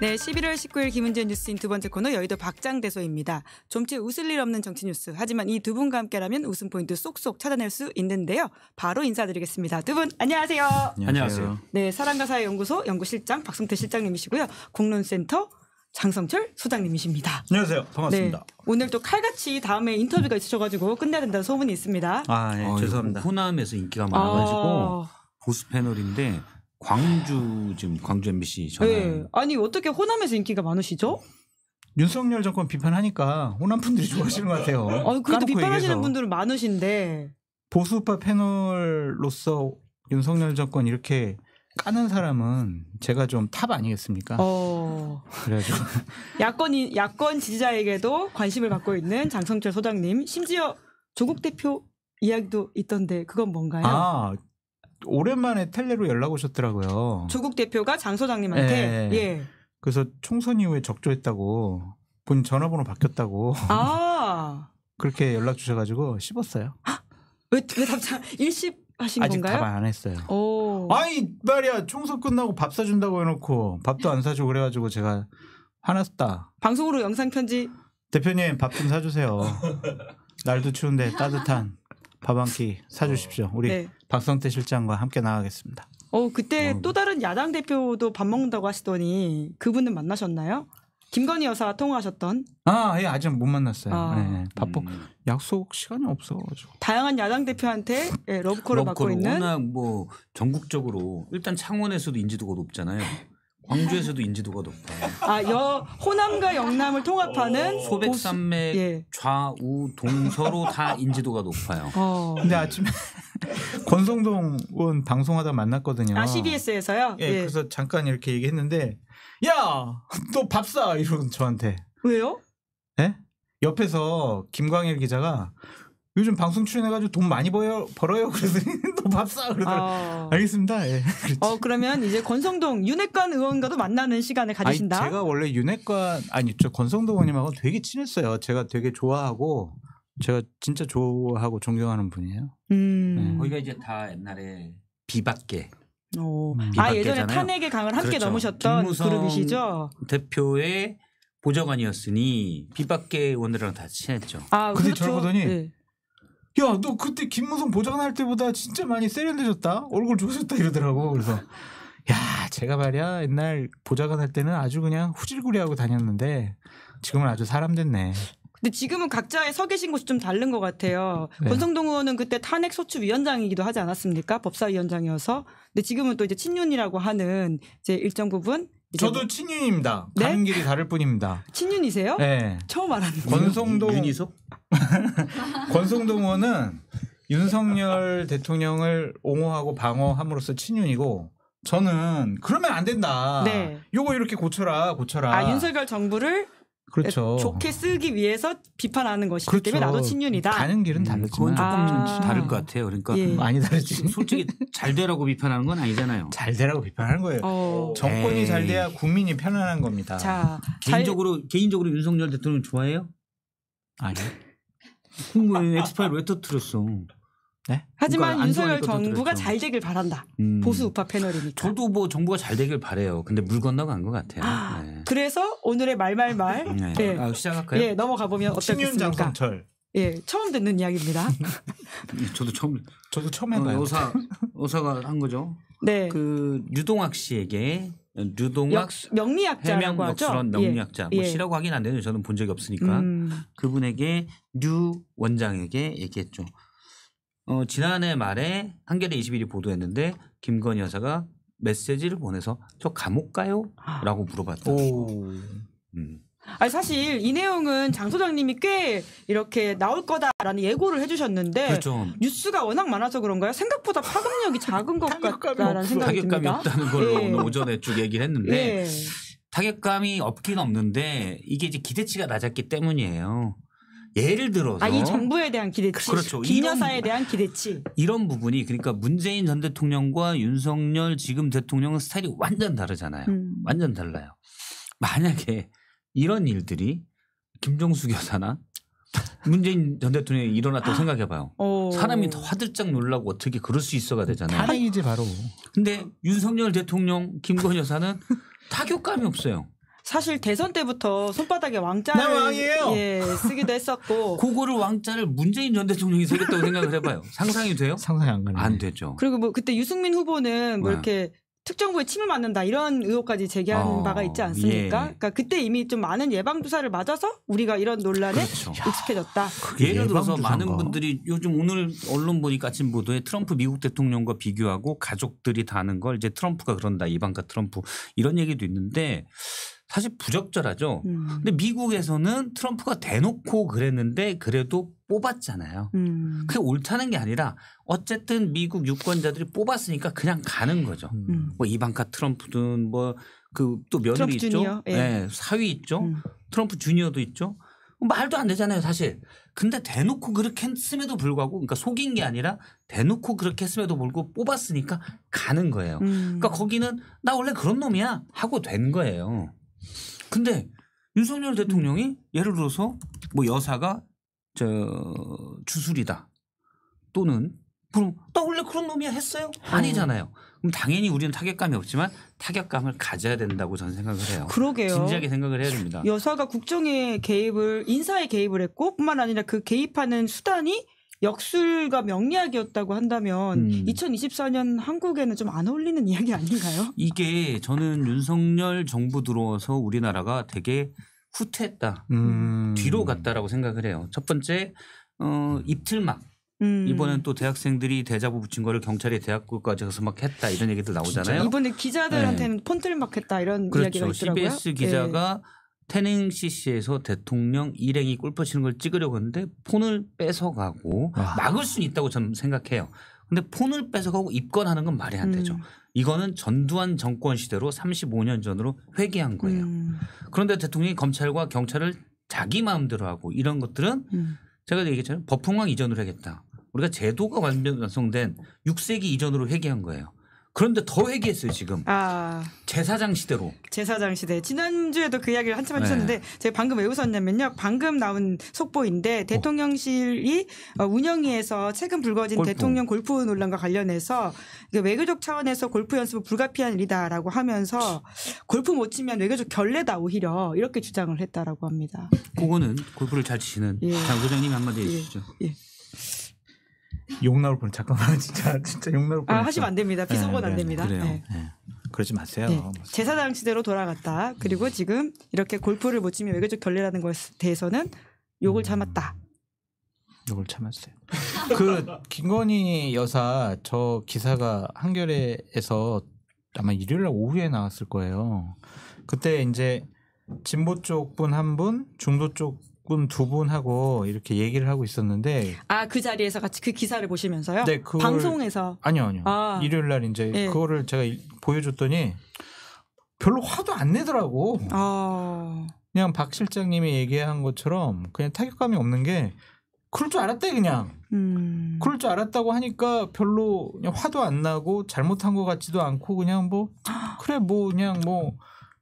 네, 11월 19일 김은재 뉴스인 두 번째 코너 여의도 박장대소입니다. 좀치 웃을 일 없는 정치 뉴스. 하지만 이 두 분과 함께라면 웃음 포인트 쏙쏙 찾아낼 수 있는데요. 바로 인사드리겠습니다. 두 분 안녕하세요. 안녕하세요. 네, 사랑과 사회 연구소 연구실장 박성태 실장님이시고요. 공론센터 장성철 소장님이십니다. 안녕하세요. 반갑습니다. 네, 오늘 또 칼같이 다음에 인터뷰가 있으셔가지고 끝내야 된다는 소문이 있습니다. 아, 네, 어, 죄송합니다. 호남에서 인기가 많아가지고 어... 보수 패널인데 광주 지금 광주 MBC 전화. 네. 아니 어떻게 호남에서 인기가 많으시죠? 윤석열 정권 비판하니까 호남 분들이 좋아하시는 것 같아요. 아, 그래도 비판하시는 얘기해서. 분들은 많으신데 보수파 패널로서 윤석열 정권 이렇게 까는 사람은 제가 좀 탑 아니겠습니까? 어... 그래가지고 야권 야권 지지자에게도 관심을 받고 있는 장성철 소장님 심지어 조국 대표 이야기도 있던데 그건 뭔가요? 아 오랜만에 텔레로 연락 오셨더라고요. 조국 대표가 장 소장님한테 네. 예. 예. 그래서 총선 이후에 적조했다고 본 전화번호 바뀌었다고 아. 그렇게 연락 주셔가지고 씹었어요. 왜, 왜 답장 일십 하신 아직 건가요? 답안 했어요. 오. 아니 말이야 총선 끝나고 밥 사준다고 해놓고 밥도 안 사주고 그래가지고 제가 화났다. 방송으로 영상 편지. 대표님 밥 좀 사주세요. 날도 추운데 따뜻한 밥 한 끼 사주십시오. 우리 네. 박성태 실장과 함께 나가겠습니다. 어 그때 어. 또 다른 야당 대표도 밥 먹는다고 하시더니 그분은 만나셨나요? 김건희 여사 통화하셨던? 아, 예, 아직 못 만났어요. 아. 네, 예, 바쁘. 음. 약속 시간이 없어가지고. 다양한 야당 대표한테 예, 러브콜을 러브콜 받고 있는. 워낙 뭐 전국적으로 일단 창원에서도 인지도가 높잖아요. 광주에서도 인지도가 높다. 아, 여, 호남과 영남을 통합하는 어. 소백산맥 예. 좌우 동서로 다 인지도가 높아요. 어. 근데 아침에 권성동 의원 방송하다 만났거든요. 아, CBS에서요? 예, 예. 그래서 잠깐 이렇게 얘기했는데 야, 너밥 사! 이러고 저한테. 왜요? 예? 옆에서 김광일 기자가 요즘 방송 출연해가지고 돈 많이 벌어요. 벌어요. 그래서 너밥 사. 그러더라고. 어... 알겠습니다. 예. 어 그러면 이제 권성동 윤핵관 의원과도 만나는 시간을 가지신다. 아니, 제가 원래 윤핵관 아니 저 권성동 의원님하고 되게 친했어요. 제가 되게 좋아하고 제가 진짜 좋아하고 존경하는 분이에요. 음. 네. 거기가 이제 다 옛날에 비박계. 오. 음. 아 예전에 탄핵의 강을 함께 그렇죠. 넘으셨던 그룹이시죠. 대표의 보좌관이었으니 비박계 의원들이랑 다 친했죠. 아 근데 그렇죠. 저보더니. 네. 야, 너 그때 김무성 보좌관 할 때보다 진짜 많이 세련되셨다. 얼굴 좋아졌다 이러더라고. 그래서 야, 제가 말이야 옛날 보좌관 할 때는 아주 그냥 후질구리하고 다녔는데 지금은 아주 사람 됐네. 근데 지금은 각자의 서 계신 곳이 좀 다른 것 같아요. 네. 권성동 의원은 그때 탄핵 소추 위원장이기도 하지 않았습니까? 법사위원장이어서. 근데 지금은 또 이제 친윤이라고 하는 이제 일정 부분 저도 친윤입니다. 네? 가는 길이 다를 뿐입니다. 친윤이세요? 네. 처음 알았는데. 권성동 윤이석? 권성동 의원은 윤석열 대통령을 옹호하고 방어함으로써 친윤이고 저는 그러면 안 된다. 네. 요거 이렇게 고쳐라, 고쳐라. 아 윤석열 정부를 그렇죠. 좋게 쓰기 위해서 비판하는 것이기 그렇죠. 때문에 나도 친윤이다. 가는 길은 음, 다르지 그건 조금 아~ 다를 것 같아요. 그러니까 예. 많이 다르지. 솔직히 잘 되라고 비판하는 건 아니잖아요. 잘 되라고 비판하는 거예요. 어... 정권이 에이. 잘 돼야 국민이 편안한 겁니다. 자, 개인적으로 잘... 개인적으로 윤석열 대통령 좋아해요? 아니요. 국무인 엑스파일 왜 터뜨렸어? 네? 하지만 그러니까 윤석열 정부가 잘 되길 바란다. 음. 보수 우파 패널이니까. 저도 뭐 정부가 잘 되길 바래요. 근데 물 건너간 것 같아요. 아, 네. 그래서 오늘의 말말말 네. 네. 아, 시작할까요? 예, 넘어가 보면 어떻겠습니까? 장성 예, 처음 듣는 이야기입니다. 음, 저도 처음 저도 처음 해봐요. 어, 의사 의사가 한 거죠. 네. 그 유동학 씨에게 류동학 명리학자라고 하죠. 예. 명리학자 뭐 예. 뭐 시라고 하긴 안 되는 저는 본 적이 없으니까 음. 그분에게 류 원장에게 얘기했죠. 어, 지난해 말에 한겨레 21이 보도했는데 김건희 여사가 메시지를 보내서 저 감옥 가요? 아. 라고 물어봤다. 음. 아니 사실 이 내용은 장 소장님이 꽤 이렇게 나올 거다라는 예고를 해주셨는데 그렇죠. 뉴스가 워낙 많아서 그런가요? 생각보다 파급력이 작은 것 같다라는 생각이 타격감이 듭니다. 없다는 걸 예. 오늘 오전에 쭉 얘기를 했는데 예. 타격감이 없긴 없는데 이게 이제 기대치가 낮았기 때문이에요. 예를 들어서 아, 이 정부에 대한 기대치, 그렇죠. 기녀사에 대한 기대치 이런 부분이 그러니까 문재인 전 대통령과 윤석열 지금 대통령은 스타일이 완전 다르잖아요. 음. 완전 달라요. 만약에 이런 일들이 김정숙 여사나 문재인 전 대통령이 일어났다고 생각해봐요. 오. 어. 사람이 더 화들짝 놀라고 어떻게 그럴 수 있어가 되잖아요. 탄핵이지 바로. 근데 윤석열 대통령, 김건 여사는 타격감이 없어요. 사실 대선 때부터 손바닥에 왕자를 예, 쓰기도 했었고 그거를 왕자를 문재인 전 대통령이 쓰겠다고 생각을 해봐요. 상상이 돼요? 상상이 안 가네. 안 되죠. 그리고 뭐 그때 유승민 후보는 뭐 네. 이렇게 특정부에 침을 맞는다 이런 의혹까지 제기한 어, 바가 있지 않습니까? 예. 그러니까 그때 이미 좀 많은 예방 주사를 맞아서 우리가 이런 논란에 그렇죠. 익숙해졌다. 예를 들어서 많은 분들이 요즘 오늘 언론 보니까 아침 보도에 트럼프 미국 대통령과 비교하고 가족들이 다는 걸 이제 트럼프가 그런다 이방카 트럼프 이런 얘기도 있는데 사실 부적절하죠. 음. 근데 미국에서는 트럼프가 대놓고 그랬는데 그래도 뽑았잖아요. 음. 그게 옳다는 게 아니라 어쨌든 미국 유권자들이 뽑았으니까 그냥 가는 거죠. 음. 뭐 이방카 트럼프든 뭐 그 또 며느리 있죠. 주니어? 예. 네, 사위 있죠. 음. 트럼프 주니어도 있죠. 말도 안 되잖아요, 사실. 근데 대놓고 그렇게 했음에도 불구하고, 그러니까 속인 게 아니라 대놓고 그렇게 했음에도 불구하고 뽑았으니까 가는 거예요. 음. 그러니까 거기는 나 원래 그런 놈이야 하고 된 거예요. 근데 윤석열 대통령이 음. 예를 들어서 뭐 여사가 저 주술이다 또는 그럼 나 원래 그런 놈이야 했어요? 어. 아니잖아요. 그럼 당연히 우리는 타격감이 없지만 타격감을 가져야 된다고 저는 생각을 해요. 그러게요. 진지하게 생각을 해야 됩니다. 여사가 국정에 개입을 인사에 개입을 했고 뿐만 아니라 그 개입하는 수단이 역술과 명리학이었다고 한다면 음. 2024년 한국에는 좀 안 어울리는 이야기 아닌가요? 이게 저는 윤석열 정부 들어서 우리나라가 되게 후퇴했다, 음. 뒤로 갔다라고 생각을 해요. 첫 번째 어, 입틀막 음. 이번엔 또 대학생들이 대자보 붙인 거를 경찰이 대학교까지 가서 막 했다 이런 얘기도 나오잖아요. 진짜? 이번에 기자들한테는 네. 폰트를 막 했다 이런 그렇죠. 이야기가 있더라고요. CBS 기자가 네. 태닝 CC에서 대통령 일행이 골프 치는 걸 찍으려고 했는데 폰을 뺏어가고 아. 막을 수는 있다고 저는 생각해요. 근데 폰을 뺏어가고 입건하는 건 말이 안 되죠. 음. 이거는 전두환 정권 시대로 35년 전으로 회귀한 거예요. 음. 그런데 대통령이 검찰과 경찰을 자기 마음대로 하고 이런 것들은 음. 제가 얘기했잖아요. 법흥왕 이전으로 하겠다. 우리가 제도가 완성된 6세기 이전으로 회귀한 거예요. 그런데 더 회귀했어요 지금. 아. 제사장 시대로. 제사장 시대. 지난주에도 그 이야기를 한참 하셨는데 네. 제가 방금 왜 웃었냐면요. 방금 나온 속보인데 대통령실이 어, 운영위에서 최근 불거진 골프. 대통령 골프 논란과 관련해서 외교적 차원에서 골프 연습은 불가피한 일이다라고 하면서 골프 못 치면 외교적 결례다 오히려 이렇게 주장을 했다라고 합니다. 그거는 골프를 잘 치시는 예. 소장님 한마디 예. 해주시죠. 예. 예. 욕 나올 뻔 잠깐만 진짜 진짜 욕 나올 뻔. 아 하시면 안 됩니다. 피선건 네, 안 네, 네. 됩니다. 그래요. 네. 네. 그러지 마세요. 네. 뭐. 제사장 시대로 돌아갔다. 그리고 음. 지금 이렇게 골프를 못 치면 외교적 결례라는 것에 대해서는 욕을 음. 참았다. 욕을 참았어요. 그 김건희 여사 저 기사가 한겨레에서 아마 일요일 날 오후에 나왔을 거예요. 그때 이제 진보 쪽 분 한 분, 중도 쪽 조금 두 분하고 이렇게 얘기를 하고 있었는데 아 그 자리에서 같이 그 기사를 보시면서요? 네, 그걸, 방송에서 아니요 아니요 아. 일요일 날 이제 네. 예. 그거를 제가 보여줬더니 별로 화도 안 내더라고. 아. 그냥 박 실장님이 얘기한 것처럼 그냥 타격감이 없는 게 그럴 줄 알았대 그냥. 음. 그럴 줄 알았다고 하니까 별로 그냥 화도 안 나고 잘못한 것 같지도 않고 그냥 뭐 그래 뭐 그냥 뭐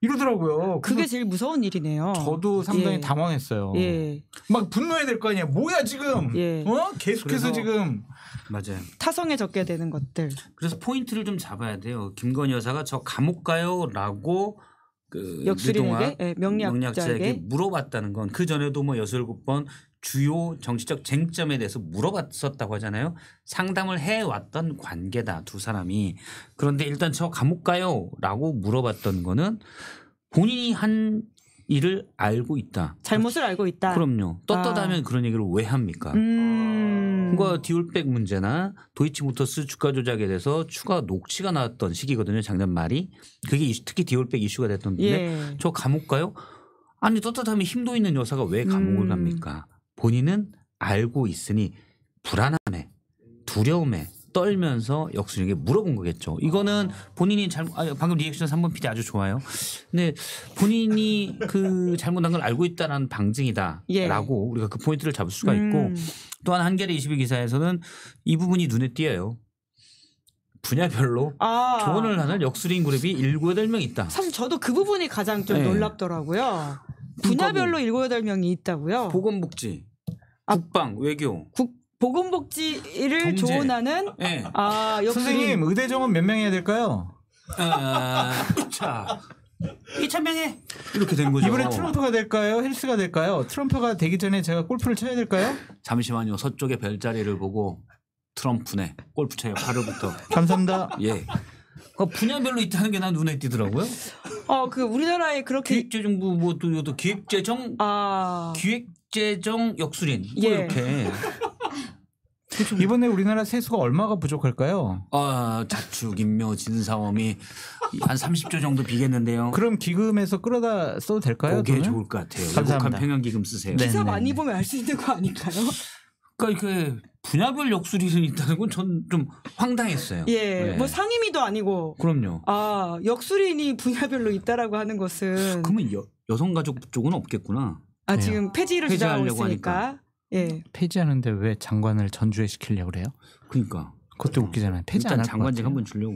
이러더라고요. 그게 제일 무서운 일이네요. 저도 상당히 예. 당황했어요. 예. 막 분노해야 될 거 아니야. 뭐야 지금? 예. 어? 계속해서 지금 맞아요. 타성에 적게 되는 것들. 그래서 포인트를 좀 잡아야 돼요. 김건희 여사가 저 감옥 가요라고 그 역술인에게 네, 예, 명략자에게 물어봤다는 건 그 전에도 뭐 여섯 일곱 번 주요 정치적 쟁점에 대해서 물어봤었다고 하잖아요. 상담을 해왔던 관계다 두 사람이. 그런데 일단 저 감옥 가요라고 물어봤던 거는 본인이 한 일을 알고 있다. 잘못을 알고 있다. 그럼요. 떳떳하면 아. 그런 얘기를 왜 합니까? 음. 그 디올백 문제나 도이치모터스 주가 조작에 대해서 추가 녹취가 나왔던 시기거든요. 작년 말이 그게 특히 디올백 이슈가 됐던 데 예. 저 감옥 가요? 아니 떳떳하면 힘도 있는 여사가 왜 감옥을 음. 갑니까? 본인은 알고 있으니 불안함에 두려움에 떨면서 역순에게 물어본 거겠죠. 이거는 아. 본인이 잘못 아, 방금 리액션 3번 피디 아주 좋아요. 근데 본인이 그 잘못한 걸 알고 있다라는 방증이다라고 예. 우리가 그 포인트를 잡을 수가 음. 있고 음. 또한 한겨레 2 1 기사에서는 이 부분이 눈에 띄어요. 분야별로 아. 조언을 하는 역술인 그룹이 7, 8명 있다. 사실 저도 그 부분이 가장 좀 네. 놀랍더라고요. 분야별로 7, 8명이 있다고요. 보건복지, 아. 국방, 외교, 국, 보건복지를 경제. 조언하는 네. 아 선생님 의대정원 몇명 해야 될까요? 아, 아. 자. 2 0 0 0 명에 이렇게 된 거죠. 이번에 트럼프가 될까요? 헬스가 될까요? 트럼프가 되기 전에 제가 골프를 쳐야 될까요? 잠시만요. 서쪽의 별자리를 보고 트럼프네 골프 쳐요. 바로부터. 감사합니다. 예. 그 분야별로 있다는 게 난 눈에 띄더라고요. 어, 그 우리나라에 그렇게 기획재정 뭐또 기획재정 아... 기획재정 역술인 뭐 예. 이렇게 이번에 우리나라 세수가 얼마가 부족할까요? 아, 자축, 인묘, 진사오미 한 30조 정도 비겠는데요. 그럼 기금에서 끌어다 써도 될까요? 그게 좋을 것 같아요. 감사합 평양 기금 쓰세요. 기사 네네 많이 보면 알 수 있는 거 아닐까요? 그러니까 이게 분야별 역수이 있다는 건전좀 황당했어요. 예, 네. 뭐 상임위도 아니고. 그럼요. 아 역수린이 분야별로 있다라고 하는 것은. 그러면 여, 여성가족 쪽은 없겠구나. 아 네. 지금 폐지를 주장하고 있으니까. 하니까. 예. 폐지하는데 왜 장관을 전주에 시키려고 그래요? 그니까. 그것도 웃기잖아요. 폐지 일단 장관직 한번 주려고.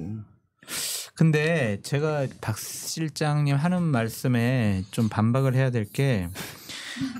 근데 제가 박 실장님 하는 말씀에 좀 반박을 해야 될 게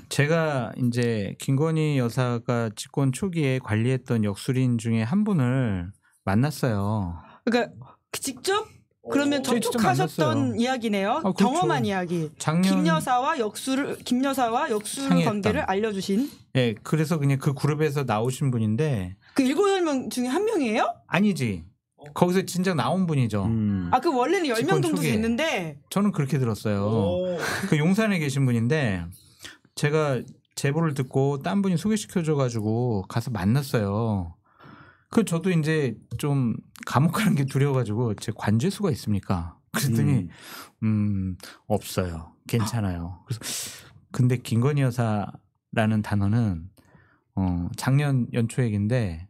제가 이제 김건희 여사가 집권 초기에 관리했던 역술인 중에 한 분을 만났어요. 그러니까 직접 그러면 어, 접촉하셨던 이야기네요. 아, 그렇죠. 경험한 이야기. 작년... 김 여사와 역수를 김 여사와 역수 관계를 알려주신. 예, 네, 그래서 그냥 그 그룹에서 나오신 분인데. 그 일곱 명 중에 한 명이에요? 아니지. 어. 거기서 진짜 나온 분이죠. 음. 아그 원래는 10명 정도 됐는데 저는 그렇게 들었어요. 그 용산에 계신 분인데 제가 제보를 듣고 딴 분이 소개시켜 줘 가지고 가서 만났어요. 그 저도 이제 좀 감옥 가는 게 두려워가지고 제 관제수가 있습니까? 그랬더니 음, 음 없어요. 괜찮아요. 그래서 근데 김건희 여사라는 단어는 어 작년 연초 얘기인데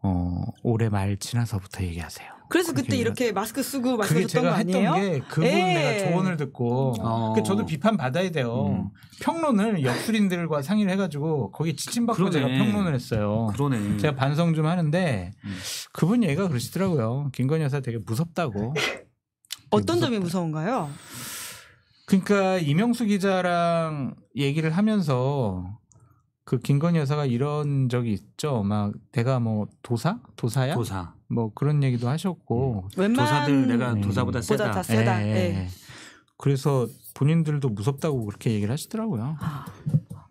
어 올해 말 지나서부터 얘기하세요. 그래서 그때 이렇게 마스크 쓰고 마스크 셨던거 아니에요? 했던 게 그분 에이. 예. 내가 조언을 듣고 어. 그 저도 비판 받아야 돼요. 음. 평론을 역술인들과 상의를 해가지고 거기에 지침받고 제가 평론을 했어요. 그러네. 제가 반성 좀 하는데 음. 그분 얘가 그러시더라고요. 김건희 여사 되게 무섭다고. 되게 어떤 무섭다. 점이 무서운가요? 그러니까 이명수 기자랑 얘기를 하면서 그 김건희 여사가 이런 적이 있죠. 막 내가 뭐 도사? 도사야? 도사. 뭐 그런 얘기도 하셨고 예. 조사들 내가 네. 예. 사보다 세다. 세다. 예, 예, 예. 그래서 본인들도 무섭다고 그렇게 얘기를 하시더라고요.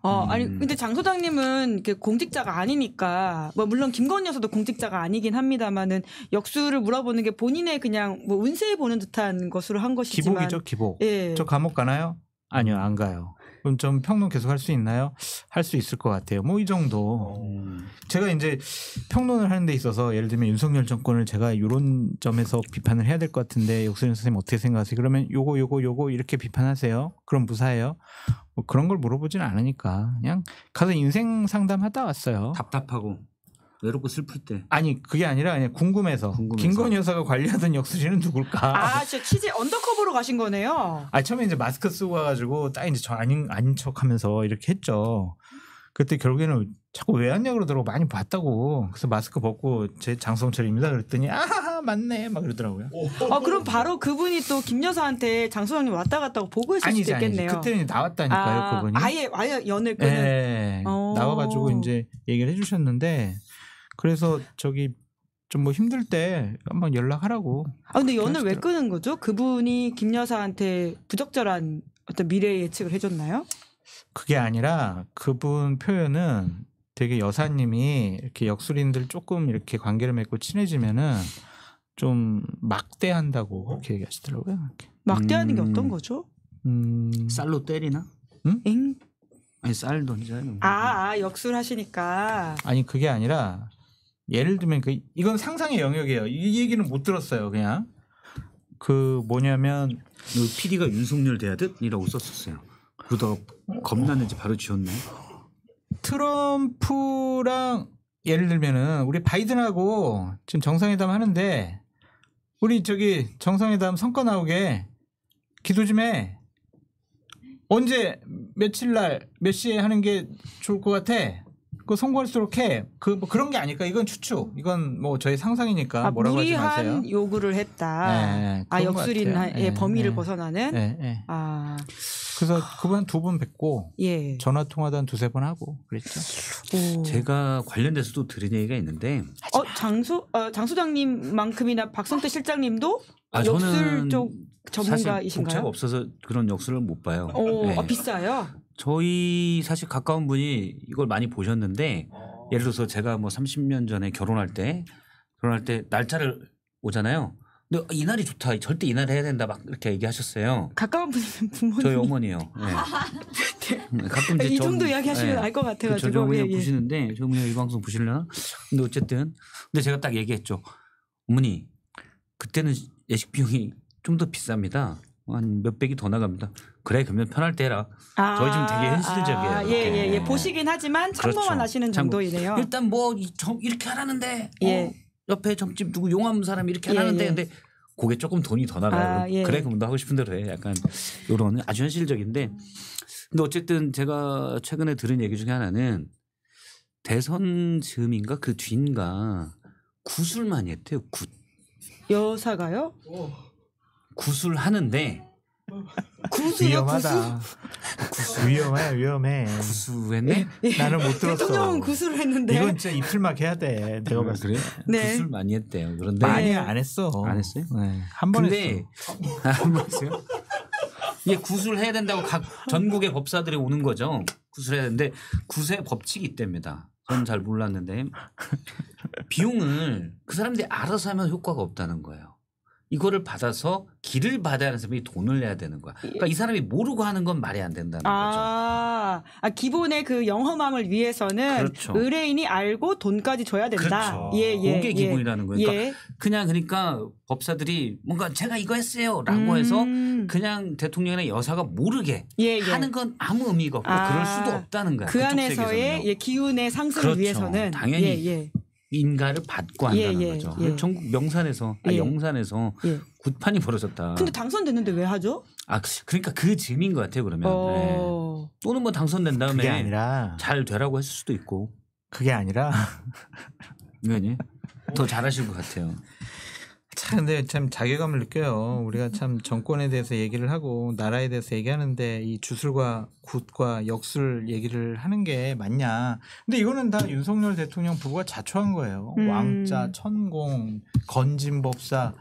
어, 아니 근데 장 소장님은 공직자가 아니니까 뭐 물론 김건희 여사도 공직자가 아니긴 합니다만은 역수를 물어보는 게 본인의 그냥 뭐운세 보는 듯한 것으로 한 것이지만 기복이죠 기복. 예. 저 감옥 가나요? 아니요 안 가요. 그럼 음, 좀 평론 계속 할 수 있나요? 할 수 있을 것 같아요. 뭐 이 정도. 어. 제가 이제 평론을 하는 데 있어서 예를 들면 윤석열 정권을 제가 이런 점에서 비판을 해야 될 것 같은데 역수현 선생님 어떻게 생각하세요? 그러면 요거 요거 요거 이렇게 비판하세요. 그럼 무사해요. 뭐 그런 걸물어보지는 않으니까 그냥 가서 인생 상담하다 왔어요. 답답하고. 외롭고 슬플 때. 아니 그게 아니라 그냥 궁금해서, 궁금해서. 김건희 여사가 관리하던 역수지는 누굴까? 아, 저 취재 언더커버로 가신 거네요. 아 처음에 이제 마스크 쓰고 가가지고 딱 이제 저 아닌 아닌 척하면서 이렇게 했죠. 그때 결국에는 자꾸 외환역으로 들어가 많이 봤다고 그래서 마스크 벗고 제 장성철입니다 그랬더니 아하 하 맞네 막 그러더라고요. 아 그럼 바로 그분이 또 김 여사한테 장소장님 왔다 갔다고 보고했을 수도 있겠네요. 아니지. 그때는 나왔다니까요 아, 그분이. 아예 아예 연을 끄는. 네, 어. 나와가지고 이제 얘기를 해주셨는데 그래서 저기 좀 뭐 힘들 때 한번 연락하라고. 아 근데 연을 왜 끄는 거죠? 그분이 김 여사한테 부적절한 어떤 미래 예측을 해줬나요? 그게 아니라 그분 표현은 되게 여사님이 이렇게 역술인들 조금 이렇게 관계를 맺고 친해지면은 좀 막대한다고 그렇게 얘기하시더라고요. 이렇게. 막대하는 게 음. 어떤 거죠? 음... 쌀로 때리나? 응? 엥? 아니 쌀던지잖 아, 아 역술 하시니까. 아니 그게 아니라 예를 들면 그 이건 상상의 영역이에요. 이 얘기는 못 들었어요. 그냥 그 뭐냐면 PD가 윤석열 대하 듯이라고 썼었어요. 그러다가 겁나는지 바로 지웠네. 트럼프랑 예를 들면은 우리 바이든하고 지금 정상회담 하는데 우리 저기 정상회담 성과 나오게 기도 좀 해. 언제 며칠 날 몇 시에 하는 게 좋을 것 같아? 그 송구할수록 해. 그뭐 그런 게 아닐까? 이건 추측. 이건 뭐저희 상상이니까 아, 뭐라고 하지 마세요. 무리한 요구를 했다. 네, 네, 네. 아 역술인의 예, 네, 범위를 네. 벗어나는. 네, 아. 그래서 그분 두분 뵙고 예. 전화 통화도 한 두세 번 하고 그랬죠. 오. 제가 관련돼서 도 들은 얘기가 있는데. 어장소 어, 장소장님만큼이나 어, 박성태 실장님도 아, 역술 쪽 전문가이신가요? 사실 없어서 그런 역술을 못 봐요. 오, 네. 아, 비싸요? 저희 사실 가까운 분이 이걸 많이 보셨는데 어. 예를 들어서 제가 뭐 30년 전에 결혼할 때 결혼할 때 날짜를 오잖아요. 근데 아, 이 날이 좋다. 절대 이 날 해야 된다. 막 이렇게 얘기하셨어요. 가까운 분이 부모님. 저희 어머니요. 네. 네. 가끔 이제 이 정도 이야기하시면 네. 알것 같아가지고. 저희 어머니 예, 예. 보시는데 저희 어머니 이 방송 보시려나? 근데 어쨌든 근데 제가 딱 얘기했죠. 어머니 그때는 예식 비용이 좀 더 비쌉니다. 한 몇백이 더 나갑니다. 그래 그러면 편할 때 해라. 아, 저희 지금 되게 아, 현실적이에요. 아, 예예예 예, 예. 보시긴 하지만 그렇죠. 참고만 그렇죠. 하시는 정도이네요. 일단 뭐 이렇게 하라는데 어? 예. 어, 옆에 점집 누구 용암 사람 이렇게 이 예, 하라는데 예, 근데 그게 조금 돈이 더 나가요. 아, 예. 그래 그럼 너 하고 싶은 대로 해. 약간 요런 아주 현실적인데 근데 어쨌든 제가 최근에 들은 얘기 중에 하나는 대선 즈음인가 그 뒤인가 구술 많이 했대요. 굿. 여사가요? 오. 어. 구술하는데 구수요 위험하다. 구수 위험해 위험해. 구수했네. 예, 예. 나는 못 예, 들었어. 대통령은 구수를 했는데 이건 진짜 입술막 해야 돼. 내가 아, 봤을 그래? 네. 구술 많이 했대요. 그런데 많이 안 했어. 안 했어요? 네. 한 번 했어. 한 번 했어요? 이 구술 해야 된다고 각 전국의 법사들이 오는 거죠. 구술해야 되는데 구세 법칙이 있답니다. 전 잘 몰랐는데 비용을 그 사람들이 알아서 하면 효과가 없다는 거예요. 이거를 받아서 길을 받아야 하는 사람이 돈을 내야 되는 거야. 예. 그러니까 이 사람이 모르고 하는 건 말이 안 된다는 아, 거죠. 아, 기본의 그 영험함을 위해서는 그렇죠. 의뢰인이 알고 돈까지 줘야 된다. 그렇죠. 예, 예. 그게 예. 기본이라는 거니까 그러니까 예. 그냥 그러니까 법사들이 뭔가 제가 이거 했어요라고 음. 해서 그냥 대통령이나 여사가 모르게 예, 예. 하는 건 아무 의미가 없고 아, 그럴 수도 없다는 거야. 그 안에서의 예, 기운의 상승을 그렇죠. 위해서는 당연히 예, 인가를 받고 예, 한다는 예, 예, 거죠. 예. 전국 명산에서 아 예. 영산에서 예. 굿판이 벌어졌다. 근데 당선됐는데 왜 하죠? 아 그러니까 그 즈음인 것 같아요 그러면. 어... 네. 또는 뭐 당선된 다음에 아니라... 잘 되라고 했을 수도 있고. 그게 아니라. 왜니? 더 잘하실 것 같아요. 참, 근데 참 자괴감을 느껴요. 우리가 참 정권에 대해서 얘기를 하고 나라에 대해서 얘기하는데 이 주술과 굿과 역술 얘기를 하는 게 맞냐. 근데 이거는 다 윤석열 대통령 부부가 자초한 거예요. 음. 왕자, 천공, 건진법사.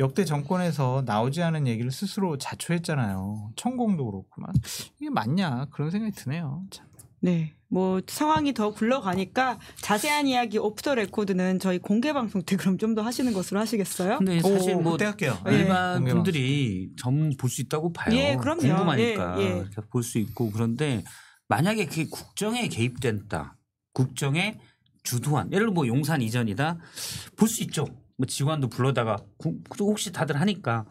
역대 정권에서 나오지 않은 얘기를 스스로 자초했잖아요. 천공도 그렇구만. 이게 맞냐. 그런 생각이 드네요. 참. 네. 뭐 상황이 더 굴러가니까 자세한 이야기 오프 더 레코드는 저희 공개 방송 때 그럼 좀 더 하시는 것으로 하시겠어요? 근 네, 사실 오, 뭐 할게요. 네, 네, 일반 네. 분들이 전볼수 있다고 봐요. 예, 그럼요. 궁금하니까 예, 예. 볼수 있고 그런데 만약에 그게 국정에 개입된다. 국정에 주도한 예를 들어 뭐 용산 이전이다. 볼 수 있죠. 뭐 지관도 불러다가 혹시 다들 하니까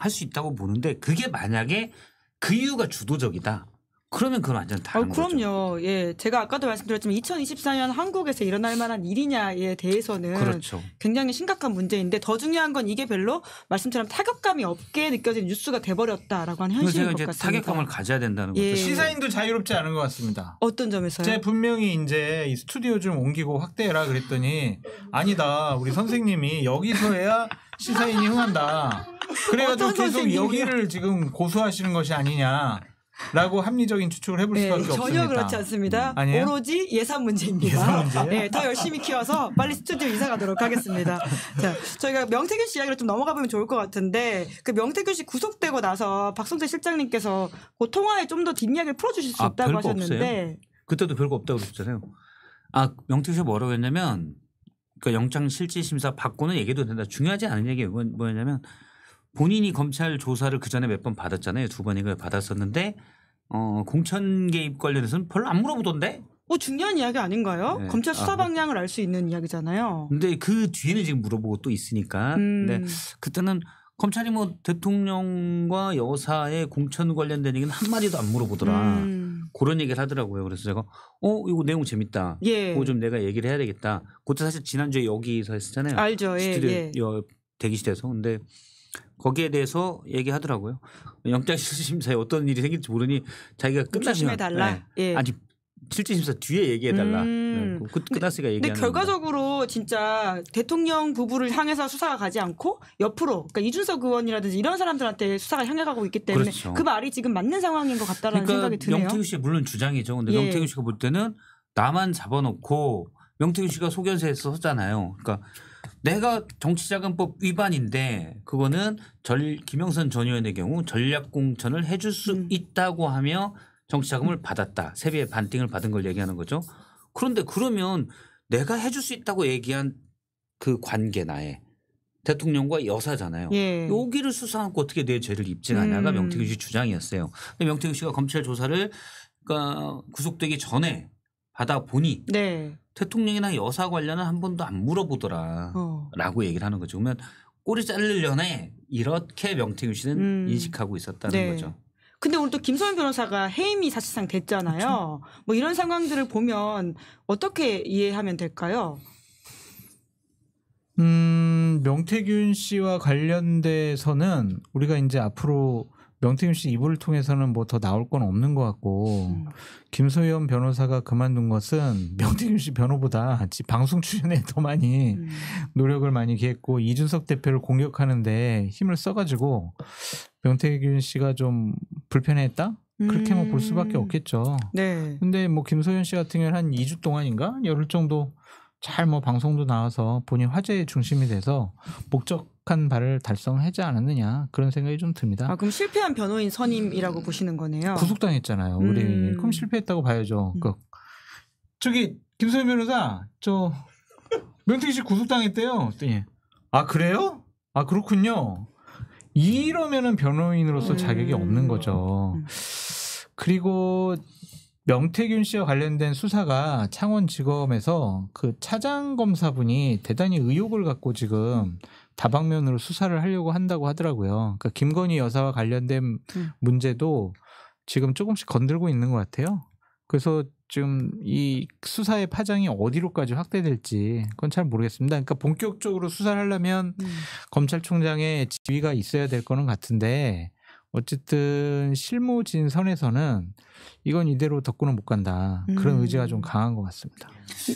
할 수 있다고 보는데 그게 만약에 그 이유가 주도적이다. 그러면 그건 완전 다른 어, 그럼요. 거죠. 예, 제가 아까도 말씀드렸지만 2024년 한국에서 일어날 만한 일이냐에 대해서는 그렇죠. 굉장히 심각한 문제인데 더 중요한 건 이게 별로 말씀처럼 타격감이 없게 느껴지는 뉴스가 돼버렸다라고 하는 현실인 것 같습니다. 타격감을 가져야 된다는 거죠. 예. 시사인도 자유롭지 않은 것 같습니다. 어떤 점에서요? 제가 분명히 이제 스튜디오 좀 옮기고 확대해라 그랬더니 아니다. 우리 선생님이 여기서야 해 시사인이 흥한다. 그래가지고 계속 선생님이요? 여기를 지금 고수하시는 것이 아니냐. 라고 합리적인 추측을 해볼 네, 수밖에 전혀 없습니다. 전혀 그렇지 않습니다. 음, 아니에요? 오로지 예산 문제입니다. 예산 네, 더 열심히 키워서 빨리 스튜디오 이사 가도록 하겠습니다. 자, 저희가 명태균 씨 이야기를 좀 넘어가 보면 좋을 것 같은데 그 명태균 씨 구속되고 나서 박성재 실장님께서 그 통화에 좀 더 뒷이야기를 풀어주실 수 아, 있다고 하셨는데 없어요. 그때도 별거 없다고 그러잖아요 아, 명태균 씨 뭐라고 했냐면 그 영장 실질 심사 받고는 얘기도 된다. 중요하지 않은 얘기 뭐였냐면 본인이 검찰 조사를 그 전에 몇 번 받았잖아요. 두 번인가 받았었는데 어, 공천 개입 관련해서는 별로 안 물어보던데? 어, 중요한 이야기 아닌가요? 네. 검찰 수사 아, 뭐 방향을 아, 알수 있는 이야기잖아요. 근데 그 뒤에는 지금 물어보고 또 있으니까. 음. 근데 그때는 검찰이 뭐 대통령과 여사의 공천 관련된 얘기는 한마디도 안 물어보더라. 음. 그런 얘기를 하더라고요. 그래서 제가 어, 이거 내용 재밌다. 예. 그거 좀 내가 얘기를 해야 되겠다. 그때 사실 지난주에 여기서 했었잖아요. 알죠. 스 예, 예. 대기실에서. 근데 거기에 대해서 얘기하더라고요. 영장실질심사에 어떤 일이 생길지 모르니 자기가 끝나시면 달라. 네. 예. 아니 실질심사 뒤에 얘기해달라. 음. 네. 그, 그 끝났으니까 얘기. 근데 결과적으로 거. 진짜 대통령 부부를 향해서 수사가 가지 않고 옆으로, 그러니까 이준석 의원이라든지 이런 사람들한테 수사가 향해 가고 있기 때문에 그렇죠. 그 말이 지금 맞는 상황인 것 같다라는 그러니까 생각이 드네요. 영태규 씨 물론 주장이죠. 근데 예. 영태규 씨가 볼 때는 나만 잡아놓고 명태균 씨가 소견서에서 썼잖아요. 그러니까 내가 정치자금법 위반인데 그거는 절 김영선 전 의원의 경우 전략공천을 해줄 수 음. 있다고 하며 정치자금을 음. 받았다. 세비의 반띵을 받은 걸 얘기하는 거죠. 그런데 그러면 내가 해줄 수 있다고 얘기한 그 관계 나에 대통령과 여사잖아요. 예. 여기를 수사하고 어떻게 내 죄를 입증하냐가 음. 명태균 씨 주장이었어요. 근데 명태균 씨가 검찰 조사를 그러니까 구속되기 전에 받아보니 네. 대통령이나 여사 관련은 한 번도 안 물어보더라라고 어. 얘기를 하는 거죠. 그러면 꼬리 자르려네 이렇게 명태균 씨는 음. 인식하고 있었다는 네. 거죠. 근데 오늘 또 김소연 변호사가 해임이 사실상 됐잖아요. 그렇뭐 이런 상황들을 보면 어떻게 이해하면 될까요? 음, 명태균 씨와 관련돼서는 우리가 이제 앞으로 명태균 씨 이불을 통해서는 뭐 더 나올 건 없는 것 같고 음. 김소연 변호사가 그만둔 것은 명태균 씨 변호보다 방송 출연에 더 많이 음. 노력을 많이 했고 이준석 대표를 공격하는데 힘을 써가지고 명태균 씨가 좀 불편해했다 그렇게 뭐 음. 뭐볼 수밖에 없겠죠. 네. 근데 뭐 김소연 씨 같은 경우는 한 2주 동안인가 열흘 정도 잘 뭐 방송도 나와서 본인 화제의 중심이 돼서 목적 약속한 바를 달성하지 않았느냐 그런 생각이 좀 듭니다. 아, 그럼 실패한 변호인 선임이라고 음, 보시는 거네요. 구속당했잖아요. 우리 음. 그럼 실패했다고 봐야죠. 음. 그, 저기 김소연 변호사 저 명태기 씨 구속당했대요. 그아 예. 그래요? 아 그렇군요. 이러면은 변호인으로서 음. 자격이 없는 거죠. 음. 그리고 명태균 씨와 관련된 수사가 창원지검에서 그 차장 검사분이 대단히 의혹을 갖고 지금 다방면으로 수사를 하려고 한다고 하더라고요. 그러니까 김건희 여사와 관련된 음. 문제도 지금 조금씩 건들고 있는 것 같아요. 그래서 지금 이 수사의 파장이 어디로까지 확대될지 그건 잘 모르겠습니다. 그러니까 본격적으로 수사를 하려면 음. 검찰총장의 지위가 있어야 될 거는 같은데 어쨌든 실무진 선에서는 이건 이대로 덮고는 못 간다. 그런 음. 의지가 좀 강한 것 같습니다.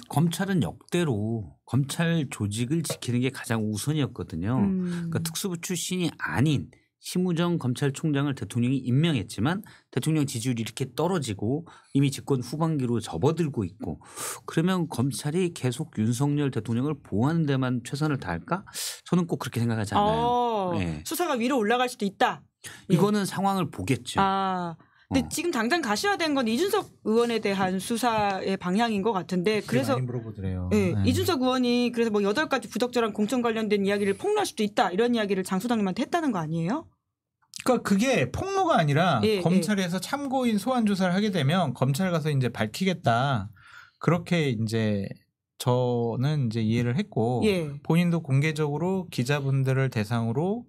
검찰은 역대로 검찰 조직을 지키는 게 가장 우선이었거든요. 음. 그러니까 특수부 출신이 아닌 심우정 검찰총장을 대통령이 임명했지만 대통령 지지율이 이렇게 떨어지고 이미 집권 후반기로 접어들고 있고 그러면 검찰이 계속 윤석열 대통령을 보호하는 데만 최선을 다할까? 저는 꼭 그렇게 생각하지 않아요. 어, 네. 수사가 위로 올라갈 수도 있다. 예. 이거는 상황을 보겠죠. 아. 근데 어. 지금 당장 가셔야 되는 건 이준석 의원에 대한 수사의 방향인 것 같은데 그래서 물어보더래요. 네, 네. 이준석 의원이 그래서 뭐 여덟 가지 부적절한 공천 관련된 이야기를 폭로할 수도 있다 이런 이야기를 장소장님한테 했다는 거 아니에요? 그러니까 그게 폭로가 아니라 예, 예. 검찰에서 예. 참고인 소환 조사를 하게 되면 검찰 가서 이제 밝히겠다 그렇게 이제 저는 이제 이해를 했고 예. 본인도 공개적으로 기자분들을 대상으로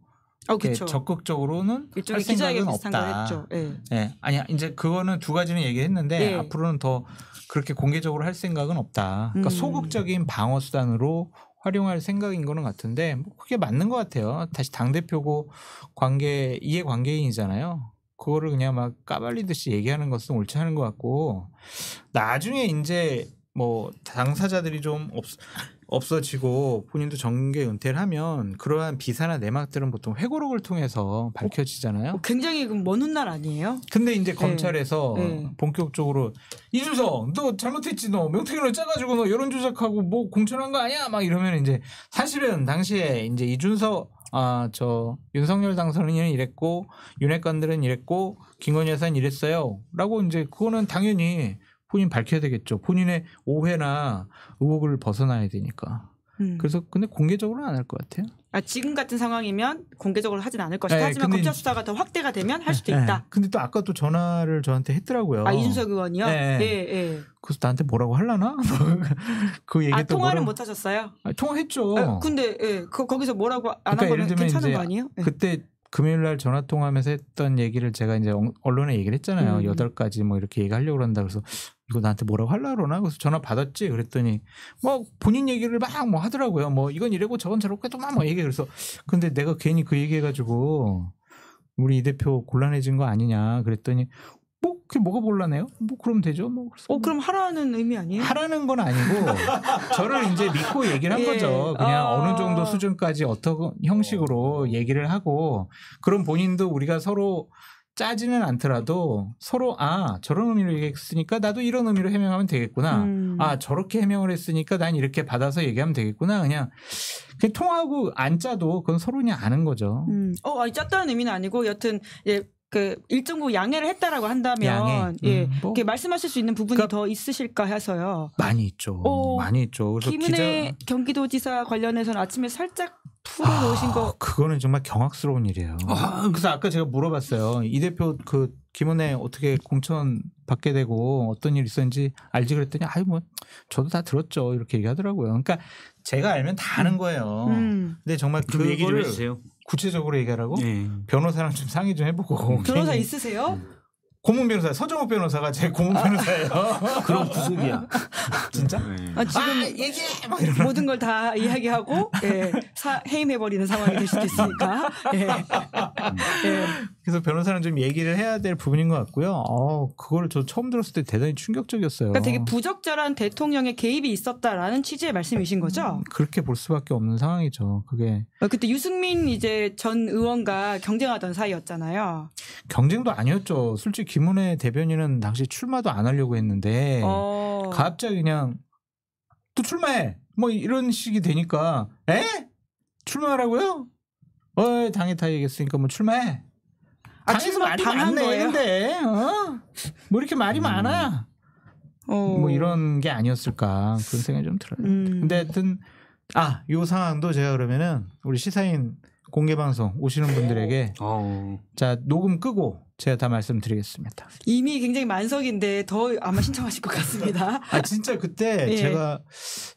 어, 적극적으로는 할 생각은 없다. 예. 예. 아니 이제 그거는 두 가지는 얘기했는데 예. 앞으로는 더 그렇게 공개적으로 할 생각은 없다. 그러니까 음. 소극적인 방어 수단으로 활용할 생각인 거는 같은데 뭐 그게 맞는 것 같아요. 다시 당 대표고 관계 이해 관계인이잖아요. 그거를 그냥 막 까발리듯이 얘기하는 것은 옳지 않은 것 같고 나중에 이제 뭐 당사자들이 좀 없, 없어지고 본인도 정계 은퇴를 하면 그러한 비사나 내막들은 보통 회고록을 통해서 어? 밝혀지잖아요. 어, 굉장히 그 먼 훗날 아니에요? 근데 이제 네. 검찰에서 네. 본격적으로 이준석 너 잘못했지 너 명태균을 짜가지고 너 여론 조작하고 뭐 공천한 거 아니야 막 이러면 이제 사실은 당시에 이제 이준석 아, 저, 윤석열 당선인은 이랬고, 윤핵관들은 이랬고, 김건희 여사는 이랬어요. 라고 이제 그거는 당연히 본인 밝혀야 되겠죠. 본인의 오해나 의혹을 벗어나야 되니까. 음. 그래서 근데 공개적으로는 안 할 것 같아요. 아, 지금 같은 상황이면 공개적으로 하진 않을 것이다. 네, 하지만 근데, 검찰 수사가 더 확대가 되면 할 수도 네, 있다. 근데 또 아까 또 전화를 저한테 했더라고요. 아 이준석 의원이요? 네. 네. 그래서 나한테 뭐라고 할라나? 뭐 그 얘기 아, 또 통화는 뭐라못 하셨어요? 아, 통화했죠. 아, 근데 예, 그 거기서 뭐라고 안한 그러니까 거는 괜찮은 거 아니에요? 그때 금요일 날 전화 통화하면서 했던 얘기를 제가 이제 언론에 얘기를 했잖아요. 음. 여덟 음. 가지 뭐 이렇게 얘기하려고 그런다 그래서 이거 나한테 뭐라고 할라 그러나? 그래서 전화 받았지. 그랬더니 뭐 본인 얘기를 막 뭐 하더라고요. 뭐 이건 이래고 저건 저렇게 또막뭐 얘기해. 그래서 근데 내가 괜히 그 얘기해 가지고 우리 이 대표 곤란해진 거 아니냐 그랬더니 그게 뭐가 몰란네요뭐 그럼 되죠. 뭐 어, 그럼 하라는 의미 아니에요? 하라는 건 아니고 저를 이제 믿고 얘기를 한 예. 거죠. 그냥 아~ 어느 정도 수준까지 어떤 형식으로 얘기를 하고 그럼 본인도 우리가 서로 짜지는 않더라도 서로 아 저런 의미로 얘기했으니까 나도 이런 의미로 해명하면 되겠구나 음. 아 저렇게 해명을 했으니까 난 이렇게 받아서 얘기하면 되겠구나 그냥 그 통하고 안 짜도 그건 서로 그냥 아는 거죠. 음. 어 아니 짰다는 의미는 아니고 여튼 예그 일정부 양해를 했다라고 한다면 양해. 예 음, 뭐. 이렇게 말씀하실 수 있는 부분이 그러니까 더 있으실까 해서요. 많이 있죠. 어, 많이 있죠. 그래서 김은혜 기자... 경기도지사 관련해서는 아침에 살짝 풀어놓으신 아, 거 그거는 정말 경악스러운 일이에요. 아, 그래서 아까 제가 물어봤어요. 이 대표 그 김은혜 어떻게 공천 받게 되고 어떤 일 있었는지 알지 그랬더니 아이 뭐 저도 다 들었죠 이렇게 얘기하더라고요. 그러니까 제가 알면 다 아는 거예요. 음. 근데 정말 그 얘기 를 해주세요. 구체적으로 얘기하라고 네. 변호사랑 좀 상의 좀 해보고 음. 변호사 있으세요? 음. 고문 변호사 서정욱 변호사가 제 고문 변호사예요. 그런 구속이야. 진짜? 네. 아, 지금 아, 얘기해 막이러 모든 걸 다 이야기하고 예, 사, 해임해 버리는 상황이 될 수도 있으니까. 예. 예. 그래서 변호사는 좀 얘기를 해야 될 부분인 것 같고요. 어, 그거를 저 처음 들었을 때 대단히 충격적이었어요. 그러니까 되게 부적절한 대통령의 개입이 있었다라는 취지의 말씀이신 거죠? 음, 그렇게 볼 수밖에 없는 상황이죠. 그게 어, 그때 유승민 이제 전 의원과 경쟁하던 사이였잖아요. 경쟁도 아니었죠. 솔직히 김은혜 대변인은 당시 출마도 안 하려고 했는데 어... 갑자기 그냥 또 출마해 뭐 이런 식이 되니까 에 출마하라고요? 어 당에 타기했으니까뭐 출마해 아침에서 말이 많데뭐 어. 이렇게 말이 음. 많아 어. 뭐 이런 게 아니었을까 그런 생각이 좀 들어요 음. 근데 하여튼 아요 상황도 제가 그러면은 우리 시사인 공개 방송 오시는 분들에게 어. 자 녹음 끄고 제가 다 말씀드리겠습니다. 이미 굉장히 만석인데 더 아마 신청하실 것 같습니다. 아 진짜 그때 예. 제가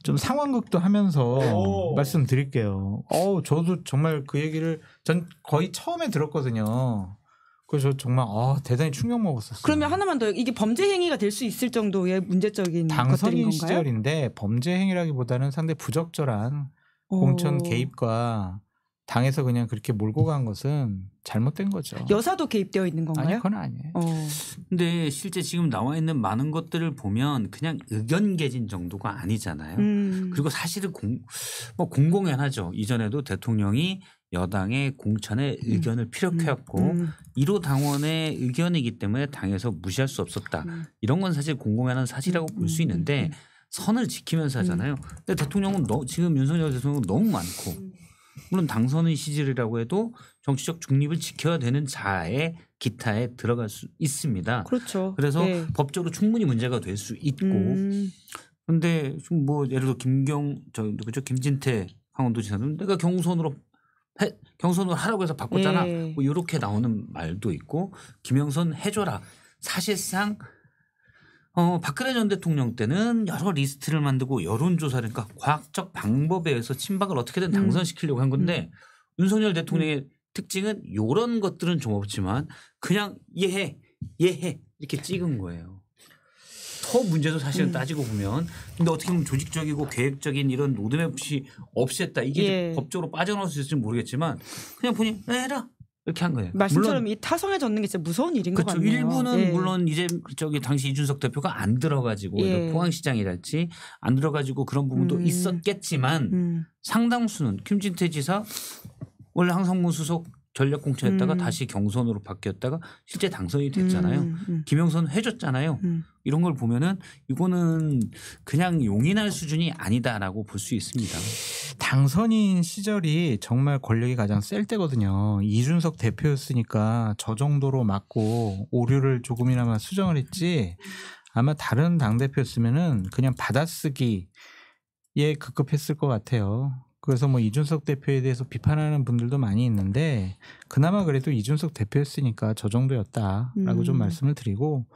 좀 상황극도 하면서 오. 말씀드릴게요. 어 저도 정말 그 얘기를 전 거의 처음에 들었거든요. 그래서 정말 아 대단히 충격 먹었었어요. 그러면 하나만 더 이게 범죄 행위가 될 수 있을 정도의 문제적인 당선인 시절인데 범죄 행위라기보다는 상당히 부적절한 오. 공천 개입과 당에서 그냥 그렇게 몰고 간 것은 잘못된 거죠. 여사도 개입되어 있는 건가요? 아니, 그건 아니에요. 어. 근데 실제 지금 나와 있는 많은 것들을 보면 그냥 의견 개진 정도가 아니잖아요. 음. 그리고 사실은 공, 뭐 공공연하죠. 이전에도 대통령이 여당의 공천의 음. 의견을 피력해왔고 음. 1호 음. 당원의 의견이기 때문에 당에서 무시할 수 없었다. 음. 이런 건 사실 공공연한 사실이라고 음. 볼수 음. 있는데 선을 지키면서 하잖아요. 근데 대통령은 너, 지금 윤석열 대통령은 너무 많고 물론 당선인 시절이라고 해도 정치적 중립을 지켜야 되는 자의 기타에 들어갈 수 있습니다. 그렇죠. 그래서 네. 법적으로 충분히 문제가 될 수 있고 근데 좀뭐 예를 들어 김경 저 그죠 김진태 강원도지사는 내가 경선으로 해, 경선을 하라고 해서 바꿨잖아. 예. 뭐 이렇게 나오는 말도 있고 김영선 해줘라. 사실상 어, 박근혜 전 대통령 때는 여러 리스트를 만들고 여론조사를 그러니까 과학적 방법에 의해서 친박을 어떻게든 음. 당선시키려고 한 건데 음. 윤석열 대통령의 음. 특징은 요런 것들은 좀 없지만 그냥 예해 예해 이렇게 찍은 거예요. 그 문제도 사실은 음. 따지고 보면 근데 어떻게 보면 조직적이고 계획적인 이런 노드맵이 없앴다 이게 예. 법적으로 빠져나올 수 있을지 모르겠지만 그냥 본인 해라 이렇게 한 거예요. 말씀처럼 이 타성에 젖는 게 진짜 무서운 일인 그렇죠. 것 같아요. 일부는 예. 물론 이제 저기 당시 이준석 대표가 안 들어가지고 예. 포항시장이랄지 안 들어가지고 그런 부분도 음. 있었겠지만 음. 상당수는 김진태 지사 원래 항성문 수석 전략 공천했다가 음. 다시 경선으로 바뀌었다가 실제 당선이 됐잖아요. 음, 음. 음. 김영선 해줬잖아요. 음. 이런 걸 보면은 이거는 그냥 용인할 수준이 아니다라고 볼 수 있습니다. 당선인 시절이 정말 권력이 가장 셀 때거든요. 이준석 대표였으니까 저 정도로 맞고 오류를 조금이나마 수정을 했지 아마 다른 당 대표였으면은 그냥 받아쓰기 에 급급했을 것 같아요. 그래서 뭐 이준석 대표에 대해서 비판하는 분들도 많이 있는데 그나마 그래도 이준석 대표였으니까 저 정도였다라고 음. 좀 말씀을 드리고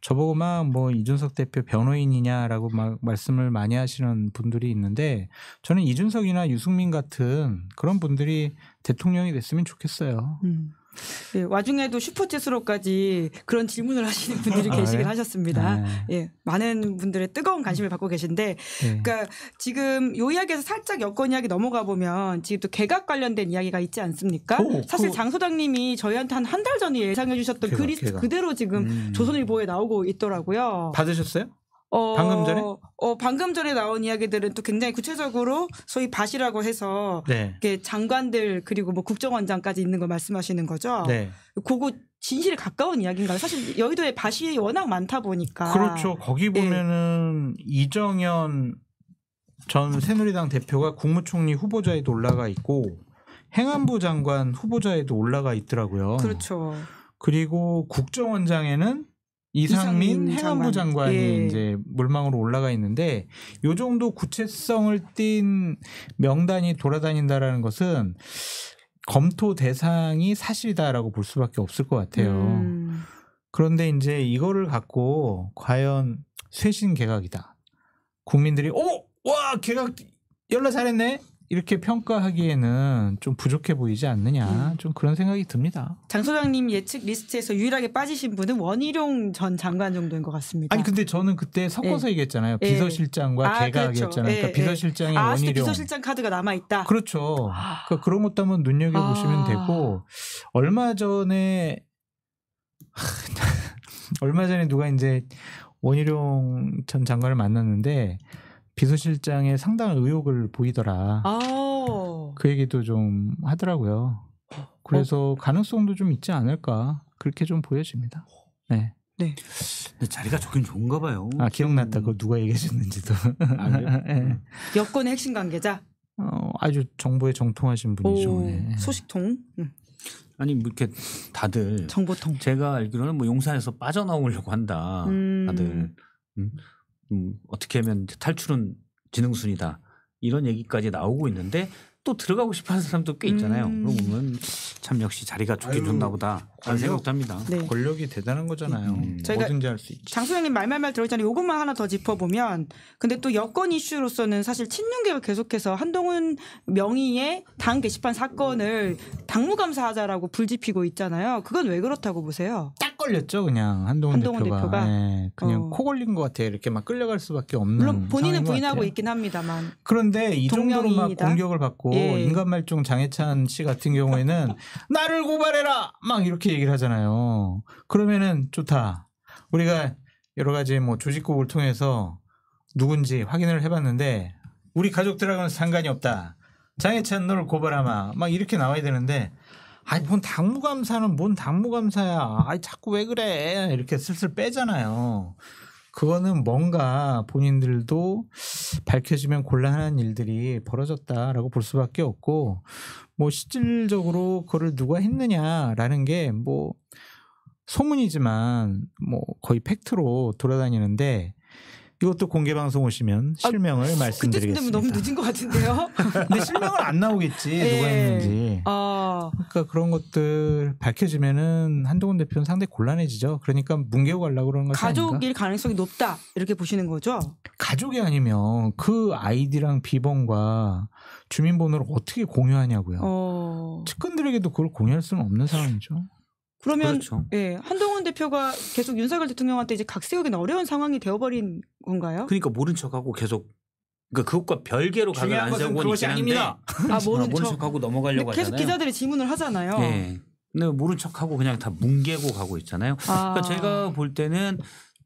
저보고 막 뭐 이준석 대표 변호인이냐라고 막 말씀을 많이 하시는 분들이 있는데 저는 이준석이나 유승민 같은 그런 분들이 대통령이 됐으면 좋겠어요. 음. 예, 와중에도 슈퍼챗으로까지 그런 질문을 하시는 분들이 아, 계시긴 네? 하셨습니다. 아. 예, 많은 분들의 뜨거운 관심을 받고 계신데, 네. 그러니까 지금 요 이야기에서 살짝 여건 이야기 넘어가 보면 지금 또 개각 관련된 이야기가 있지 않습니까? 오, 사실 그... 장 소장님이 저희한테 한 한 달 전에 예상해 주셨던 그리스트 그대로 지금 음. 조선일보에 나오고 있더라고요. 받으셨어요? 어, 방금 전에? 어, 방금 전에 나온 이야기들은 또 굉장히 구체적으로 소위 밭이라고 해서 네. 장관들 그리고 뭐 국정원장까지 있는 거 말씀하시는 거죠. 네. 그거 진실에 가까운 이야기인가요? 사실 여의도에 밭이 워낙 많다 보니까. 그렇죠. 거기 예. 보면은 네. 이정현 전 새누리당 대표가 국무총리 후보자에도 올라가 있고 행안부 장관 후보자에도 올라가 있더라고요. 그렇죠. 그리고 국정원장에는 이상민, 이 행안부 장관. 이 예. 이제 물망으로 올라가 있는데 요 정도 구체성을 띤 명단이 돌아다닌다라는 것은 검토 대상이 사실이다라고 볼 수밖에 없을 것 같아요. 음. 그런데 이제 이거를 갖고 과연 쇄신 개각이다. 국민들이 오! 어? 와 개각 연락 잘했네 이렇게 평가하기에는 좀 부족해 보이지 않느냐 음. 좀 그런 생각이 듭니다. 장 소장님 예측 리스트에서 유일하게 빠지신 분은 원희룡 전 장관 정도인 것 같습니다. 아니 근데 저는 그때 섞어서 예. 얘기했잖아요. 예. 비서실장과 아, 개각 그렇죠. 얘기했잖아요. 그러니까 예, 예. 비서실장이 아, 원희룡. 비서실장 카드가 남아 있다. 그렇죠. 아. 그러니까 그런 것도 한번 눈여겨 보시면 아. 되고 얼마 전에 얼마 전에 누가 이제 원희룡 전 장관을 만났는데 비서실장의 상당한 의혹을 보이더라. 아~ 그 얘기도 좀 하더라고요. 그래서 어? 가능성도 좀 있지 않을까 그렇게 좀 보여집니다. 네. 네. 근데 자리가 좋긴 좋은가 봐요. 아 기억났다. 음. 그거 누가 얘기해 줬는지도. 아, 네. 여권의 핵심 관계자. 어, 아주 정보에 정통하신 분이죠. 오, 네. 소식통. 응. 아니 뭐 이렇게 다들 정보통. 제가 알기로는 뭐 용산에서 빠져나오려고 한다. 음. 다들. 음. 음, 어떻게 하면 탈출은 지능순이다 이런 얘기까지 나오고 있는데 또 들어가고 싶어하는 사람도 꽤 있잖아요. 음. 그런 보면 참 역시 자리가 좋게 좋나 보다. 잘 생각합니다. 도 네. 권력이 대단한 거잖아요. 음. 음. 가 뭐든지 할수 있죠. 장소영님 말말말 들어있잖아요. 요것만 하나 더 짚어보면 근데 또 여권 이슈로서는 사실 친윤계가 계속해서 한동훈 명의의 당 게시판 사건을 당무감사하자라고 불지피고 있잖아요. 그건 왜 그렇다고 보세요? 걸렸죠, 그냥 한동훈, 한동훈 대표가. 대표가? 네, 그냥 어. 코 걸린 것 같아. 이렇게 막 끌려갈 수밖에 없는. 물론 본인은 부인하고 있긴 합니다만. 그런데 이 정도로 막 공격을 받고 예. 인간말종 장해찬 씨 같은 경우에는 나를 고발해라 막 이렇게 얘기를 하잖아요. 그러면은 좋다. 우리가 여러 가지 뭐 조직국을 통해서 누군지 확인을 해봤는데 우리 가족들하고는 상관이 없다. 장해찬 너를 고발하마 막 이렇게 나와야 되는데 아니 뭔 당무감사는 뭔 당무감사야. 아니 자꾸 왜 그래 이렇게 슬슬 빼잖아요. 그거는 뭔가 본인들도 밝혀지면 곤란한 일들이 벌어졌다라고 볼 수밖에 없고 뭐 실질적으로 그를 누가 했느냐라는 게 뭐 소문이지만 뭐 거의 팩트로 돌아다니는데 이것도 공개 방송 오시면 아, 실명을 아, 말씀드리겠습니다. 그때 되면 너무 늦은 것 같은데요. 근데 실명은 안 나오겠지 예. 누가 했는지. 아. 그러니까 그런 것들 밝혀지면은 한동훈 대표는 상당 곤란해지죠. 그러니까 뭉개고 가려고 그런는거 가족일 아닌가? 가능성이 높다 이렇게 보시는 거죠. 가족이 아니면 그 아이디랑 비번과 주민번호를 어떻게 공유하냐고요. 어. 측근들에게도 그걸 공유할 수는 없는 상황이죠. 그러면 그렇죠. 예, 한동훈 대표가 계속 윤석열 대통령한테 이제 각 세우기는 어려운 상황이 되어버린 건가요? 그러니까 모른 척하고 계속 그러니까 그것과 별개로 가는 안세고는 있긴 한데 아, 모른, 아, 모른 척. 하고 넘어가려고 계속 하잖아요. 계속 기자들이 질문을 하잖아요. 네. 근데 모른 척하고 그냥 다 뭉개고 가고 있잖아요. 그러니까 아. 그러니까 제가 볼 때는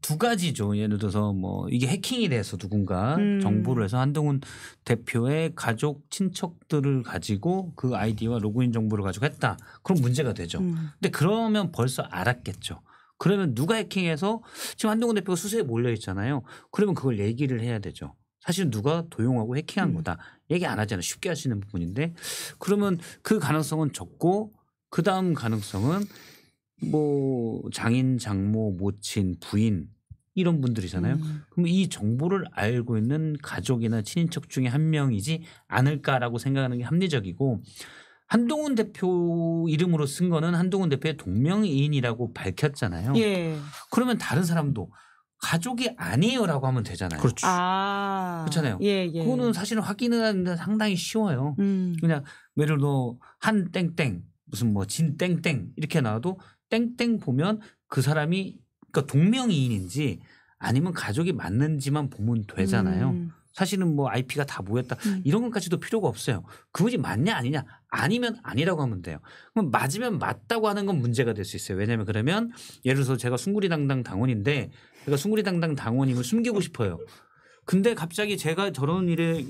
두 가지죠. 예를 들어서 뭐 이게 해킹이 돼서 누군가 음. 정보를 해서 한동훈 대표의 가족 친척들을 가지고 그 아이디와 로그인 정보를 가지고 했다. 그럼 문제가 되죠. 음. 근데 그러면 벌써 알았겠죠. 그러면 누가 해킹해서 지금 한동훈 대표가 수세에 몰려 있잖아요. 그러면 그걸 얘기를 해야 되죠. 사실 누가 도용하고 해킹한 음. 거다. 얘기 안 하잖아요. 쉽게 할 수 있는 부분인데 그러면 그 가능성은 적고 그 다음 가능성은 뭐 장인, 장모, 모친, 부인 이런 분들이잖아요. 음. 그럼 이 정보를 알고 있는 가족이나 친인척 중에 한 명이지 않을까라고 생각하는 게 합리적이고 한동훈 대표 이름으로 쓴 거는 한동훈 대표의 동명이인이라고 밝혔잖아요. 예. 그러면 다른 사람도 가족이 아니에요라고 하면 되잖아요. 그렇죠. 아~ 그렇잖아요. 예, 예. 그거는 사실은 확인하는데 상당히 쉬워요. 음. 그냥 예를 들어 한 땡땡 무슨 뭐 진 땡땡 이렇게 나와도 땡땡 보면 그 사람이 그러니까 동명이인인지 아니면 가족이 맞는지만 보면 되잖아요. 음. 사실은 뭐 IP가 다 모였다 음. 이런 것까지도 필요가 없어요. 그분이 맞냐 아니냐 아니면 아니라고 하면 돼요. 그럼 맞으면 맞다고 하는 건 문제가 될 수 있어요. 왜냐하면 그러면 예를 들어서 제가 숭구리당당 당원인데 제가 숭구리당당 당원임을 숨기고 싶어요. 근데 갑자기 제가 저런 일에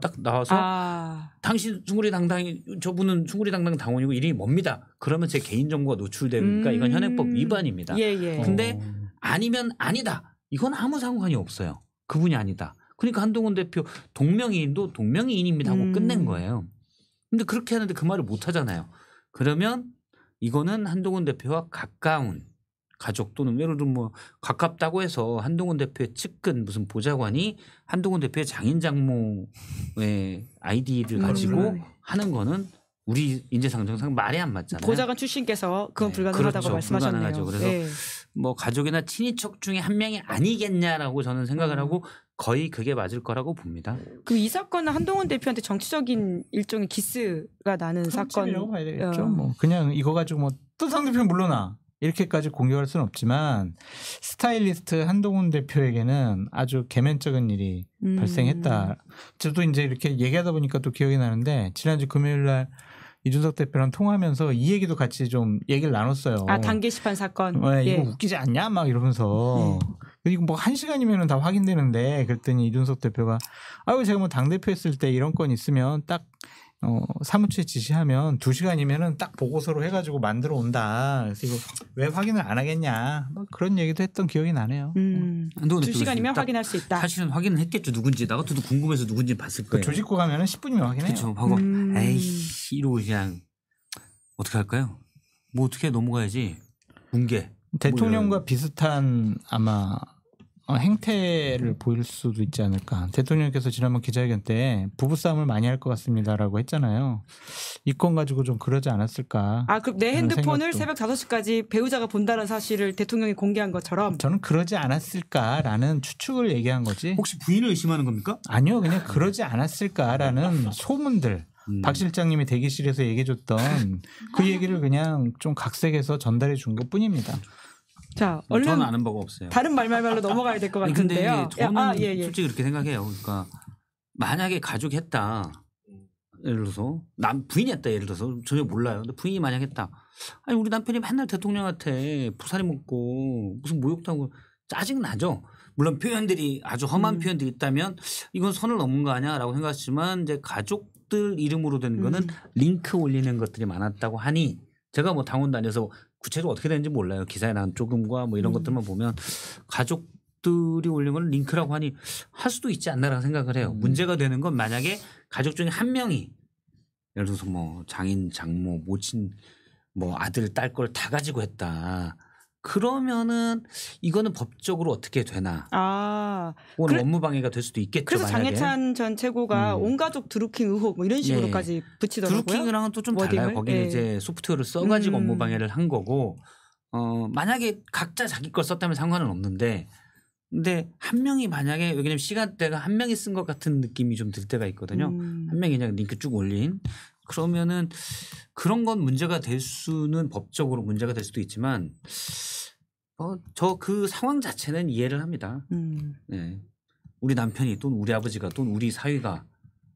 딱 나와서 아. 당신 숭구리 당당이 저분은 숭구리 당당 당원이고 이름이 뭡니다. 그러면 제 개인 정보가 노출되니까 음. 이건 현행법 위반입니다. 예, 예. 근데 어. 아니면 아니다. 이건 아무 상관이 없어요. 그분이 아니다. 그러니까 한동훈 대표 동명이인도 동명이인입니다 하고 음. 끝낸 거예요. 근데 그렇게 하는데 그 말을 못 하잖아요. 그러면 이거는 한동훈 대표와 가까운 가족 또는 예를 들면 뭐 가깝다고 해서 한동훈 대표의 측근 무슨 보좌관이 한동훈 대표의 장인 장모의 아이디를 음, 가지고 하는 거는 우리 인재상정상 말이 안 맞잖아요. 보좌관 출신께서 그건 네, 불가능하다고 네, 그렇죠. 말씀하셨네요. 그래서 네. 뭐 가족이나 친인척 중에 한 명이 아니겠냐라고 저는 생각을 음. 하고 거의 그게 맞을 거라고 봅니다. 그이 사건은 한동훈 대표한테 정치적인 일종의 기스가 나는 사건이라고 봐야 되겠죠. 어. 뭐 그냥 이거 가지고 뭐또 상대편 물러나 이렇게까지 공격할 수는 없지만 스타일리스트 한동훈 대표에게는 아주 개면적인 일이 음. 발생했다. 저도 이제 이렇게 얘기하다 보니까 또 기억이 나는데 지난주 금요일 날 이준석 대표랑 통화하면서 이 얘기도 같이 좀 얘기를 나눴어요. 아, 단기시판 사건. 네, 예. 이거 웃기지 않냐? 막 이러면서. 예. 이거 뭐한 시간이면 다 확인되는데 그랬더니 이준석 대표가 아유, 제가 뭐 당대표 했을 때 이런 건 있으면 딱 어, 사무처에 지시하면 2시간이면은딱 보고서로 해가지고 만들어 온다. 그래서 이거 왜 확인을 안 하겠냐. 뭐 그런 얘기도 했던 기억이 나네요. 음, 2시간이면 아, 확인할 수 있다. 사실은 확인을 했겠죠. 누군지. 나 같아도 궁금해서 누군지 봤을 그 거예요. 조직고 가면은 10분이면 확인해요. 그렇죠. 하고 음. 에이씨 이러고 그냥 어떻게 할까요? 뭐 어떻게 넘어가야지. 뭉개. 뭐 대통령과 뭐 비슷한 아마 어, 행태를 보일 수도 있지 않을까. 대통령께서 지난번 기자회견 때 부부싸움을 많이 할 것 같습니다라고 했잖아요. 이건 가지고 좀 그러지 않았을까. 아, 그내 핸드폰을 생각도. 새벽 5시까지 배우자가 본다는 사실을 대통령이 공개한 것처럼 저는 그러지 않았을까라는 추측을 얘기한 거지. 혹시 부인을 의심하는 겁니까? 아니요. 그냥 그러지 않았을까라는 소문들. 음. 박 실장님이 대기실에서 얘기해줬던 그 얘기를 그냥 좀 각색해서 전달해 준 것 뿐입니다. 자, 음, 얼른 저는 아는 바가 없어요. 다른 말말말로 넘어가야 될 것 같은데요. 근데 저는 야, 아, 예, 예. 솔직히 그렇게 생각해요. 그러니까 만약에 가족 했다. 예를 들어서 남 부인이 했다 예를 들어서 전혀 몰라요. 근데 부인이 만약 했다. 아니 우리 남편이 맨날 대통령한테 부산이 먹고 무슨 모욕도 하고 짜증 나죠. 물론 표현들이 아주 험한 음. 표현들이 있다면 이건 선을 넘은 거 아니야라고 생각하지만 이제 가족들 이름으로 된 거는 음. 링크 올리는 것들이 많았다고 하니 제가 뭐 당원도 아서 구체적으로 어떻게 되는지 몰라요. 기사에 난 조금과 뭐 이런 음. 것들만 보면 가족 들이 올린 건 링크라고 하니 할 수도 있지 않나라고 생각을 해요. 음. 문제가 되는 건 만약에 가족 중에 한 명이 예를 들어서 뭐 장인, 장모, 모친, 뭐 아들, 딸 걸 다 가지고 했다. 그러면은 이거는 법적으로 어떻게 되나? 아, 오늘 그래, 업무방해가 될 수도 있겠죠. 그래서 만약에. 장해찬 전 최고가 음. 온 가족 드루킹 의혹 뭐 이런 식으로까지 예. 붙이더라고요. 드루킹이랑은 또 좀 달라요. 거기는 예. 이제 소프트웨어를 써가지고 음. 업무방해를 한 거고 어 만약에 각자 자기 걸 썼다면 상관은 없는데 근데 한 명이 만약에 왜냐면 시간대가 한 명이 쓴 것 같은 느낌이 좀 들 때가 있거든요. 음. 한 명이 그냥 링크 쭉 올린 그러면은 그런 건 문제가 될 수는 법적으로 문제가 될 수도 있지만 어, 저 그 상황 자체는 이해를 합니다. 음. 네. 우리 남편이 또는 우리 아버지가 또는 우리 사위가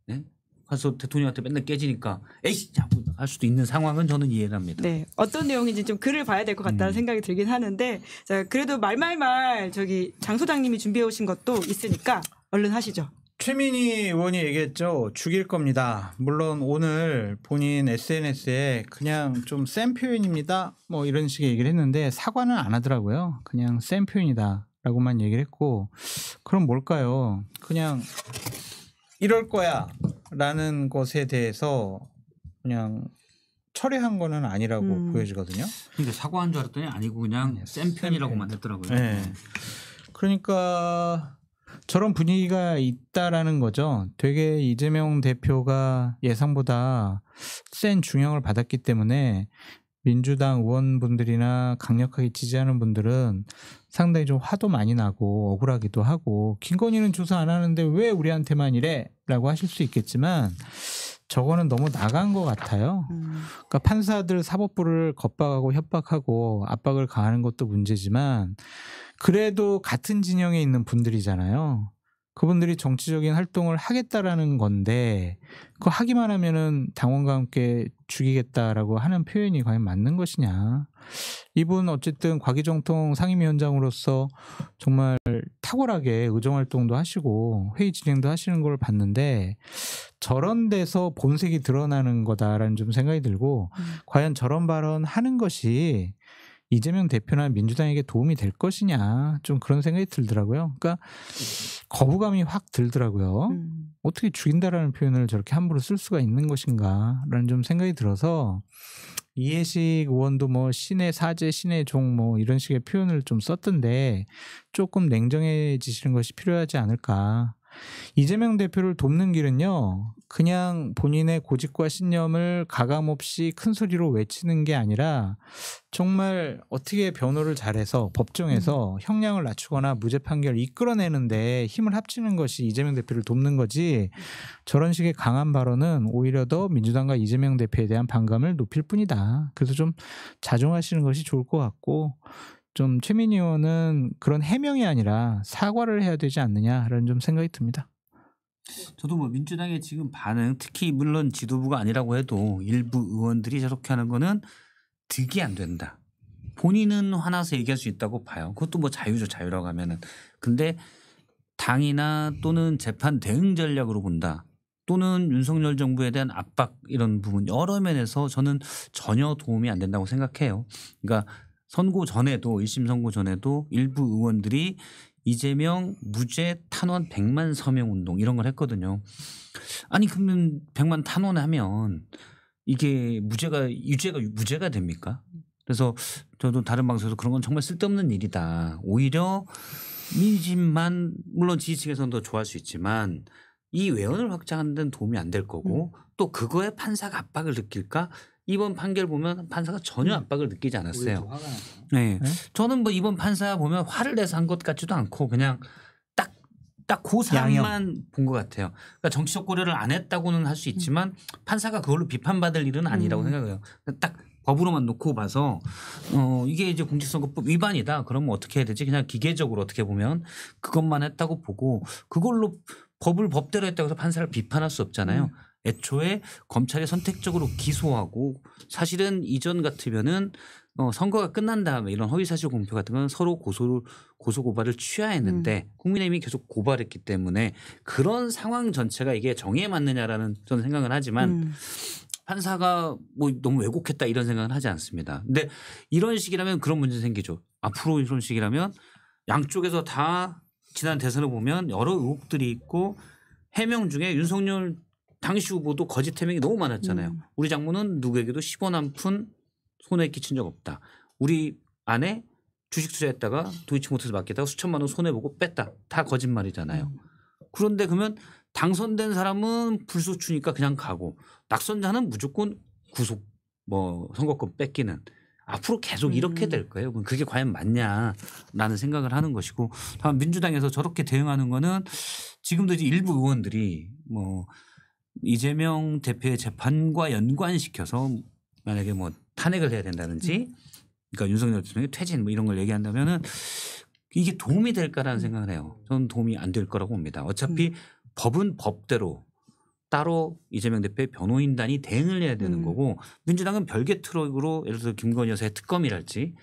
네? 그래서 대통령한테 맨날 깨지니까 에이씨 할 수도 있는 상황은 저는 이해를 합니다. 네. 어떤 내용인지 좀 글을 봐야 될 것 같다는 음. 생각이 들긴 하는데 자, 그래도 말말말 저기 장 소장님이 준비해 오신 것도 있으니까 얼른 하시죠. 최민희 의원이 얘기했죠. 죽일 겁니다. 물론 오늘 본인 SNS에 그냥 좀 센 표현입니다. 뭐 이런 식의 얘기를 했는데 사과는 안 하더라고요. 그냥 센 표현이다. 라고만 얘기를 했고 그럼 뭘까요? 그냥 이럴 거야 라는 것에 대해서 그냥 철회한 거는 아니라고 음. 보여지거든요. 근데 사과한 줄 알았더니 아니고 그냥 센, 센 편이라고만 했더라고요. 네. 그러니까 저런 분위기가 있다라는 거죠. 되게 이재명 대표가 예상보다 센 중형을 받았기 때문에 민주당 의원분들이나 강력하게 지지하는 분들은 상당히 좀 화도 많이 나고 억울하기도 하고 김건희는 조사 안 하는데 왜 우리한테만 이래? 라고 하실 수 있겠지만 저거는 너무 나간 것 같아요. 음. 그러니까 판사들 사법부를 겁박하고 협박하고 압박을 가하는 것도 문제지만 그래도 같은 진영에 있는 분들이잖아요. 그분들이 정치적인 활동을 하겠다라는 건데 그거 하기만 하면은 당원과 함께 죽이겠다라고 하는 표현이 과연 맞는 것이냐. 이분 어쨌든 과기정통 상임위원장으로서 정말 탁월하게 의정활동도 하시고 회의 진행도 하시는 걸 봤는데 저런 데서 본색이 드러나는 거다라는 좀 생각이 들고 음. 과연 저런 발언 하는 것이 이재명 대표나 민주당에게 도움이 될 것이냐 좀 그런 생각이 들더라고요. 그러니까 거부감이 확 들더라고요. 음. 어떻게 죽인다라는 표현을 저렇게 함부로 쓸 수가 있는 것인가라는 좀 생각이 들어서 이해식 의원도 뭐 신의 사제, 신의 종 뭐 이런 식의 표현을 좀 썼던데 조금 냉정해지시는 것이 필요하지 않을까. 이재명 대표를 돕는 길은요, 그냥 본인의 고집과 신념을 가감없이 큰 소리로 외치는 게 아니라 정말 어떻게 변호를 잘해서 법정에서 음. 형량을 낮추거나 무죄 판결을 이끌어내는데 힘을 합치는 것이 이재명 대표를 돕는 거지 저런 식의 강한 발언은 오히려 더 민주당과 이재명 대표에 대한 반감을 높일 뿐이다. 그래서 좀 자중하시는 것이 좋을 것 같고 좀 최민희 의원은 그런 해명이 아니라 사과를 해야 되지 않느냐라는 좀 생각이 듭니다. 저도 뭐 민주당의 지금 반응 특히 물론 지도부가 아니라고 해도 일부 의원들이 저렇게 하는 거는 득이 안 된다. 본인은 화나서 얘기할 수 있다고 봐요. 그것도 뭐 자유죠 자유라고 하면은 근데 당이나 또는 재판 대응 전략으로 본다. 또는 윤석열 정부에 대한 압박 이런 부분 여러 면에서 저는 전혀 도움이 안 된다고 생각해요. 그러니까 선고 전에도 일심 선고 전에도 일부 의원들이 이재명 무죄 탄원 100만 서명 운동 이런 걸 했거든요. 아니 그러면 100만 탄원하면 이게 무죄가 유죄가 무죄가 됩니까? 그래서 저도 다른 방송에서 그런 건 정말 쓸데없는 일이다. 오히려 민심만 물론 지지층에서는 더 좋아할 수 있지만 이 외연을 확장하는 데는 도움이 안 될 거고 음. 또 그거에 판사가 압박을 느낄까 이번 판결 보면 판사가 전혀 음. 압박을 느끼지 않았어요. 네. 네. 저는 뭐 이번 판사 보면 화를 내서 한 것 같지도 않고 그냥 딱 딱고 사안만 그 본것 같아요. 그러니까 정치적 고려를 안 했다고는 할수 음. 있지만 음. 판사가 그걸로 비판받을 일은 아니라고 음. 생각해요. 그러니까 딱 법으로만 놓고 봐서 어 이게 이제 공직선거법 위반이다. 그러면 어떻게 해야 되지? 그냥 기계적으로 어떻게 보면 그것만 했다고 보고 그걸로 법을 법대로 했다고 해서 판사를 비판할 수 없잖아요. 음. 애초에 검찰에 선택적으로 기소하고 사실은 이전 같으면은 어, 선거가 끝난 다음에 이런 허위사실 공표 같은 건 서로 고소를 고소 고발을 취하했는데 음. 국민의힘이 계속 고발했기 때문에 그런 상황 전체가 이게 정의에 맞느냐라는 저는 생각을 하지만 음. 판사가 뭐 너무 왜곡했다 이런 생각은 하지 않습니다. 근데 이런 식이라면 그런 문제 생기죠. 앞으로 이런 식이라면 양쪽에서 다 지난 대선을 보면 여러 의혹들이 있고 해명 중에 윤석열 당시 후보도 거짓 해명이 너무 많았잖아요. 음. 우리 장모는 누구에게도 10원 한 푼 손해 끼친 적 없다. 우리 아내 주식 투자했다가 도이치 모터스 맡겼다가 수천만 원 손해 보고 뺐다. 다 거짓말이잖아요. 음. 그런데 그러면 당선된 사람은 불소추니까 그냥 가고 낙선자는 무조건 구속 뭐 선거권 뺏기는 앞으로 계속 이렇게 음. 될 거예요. 그게 과연 맞냐라는 생각을 하는 것이고 다만 민주당에서 저렇게 대응하는 거는 지금도 이제 일부 의원들이 뭐 이재명 대표의 재판과 연관시켜서 만약에 뭐 탄핵을 해야 된다든지 음. 그러니까 윤석열 대통령의 퇴진 뭐 이런 걸 얘기한다면은 이게 도움이 될까라는 생각을 해요. 저는 도움이 안 될 거라고 봅니다. 어차피 음. 법은 법대로 따로 이재명 대표의 변호인단이 대응을 해야 되는 음. 거고 민주당은 별개 트럭으로 예를 들어 김건희 여사의 특검이랄지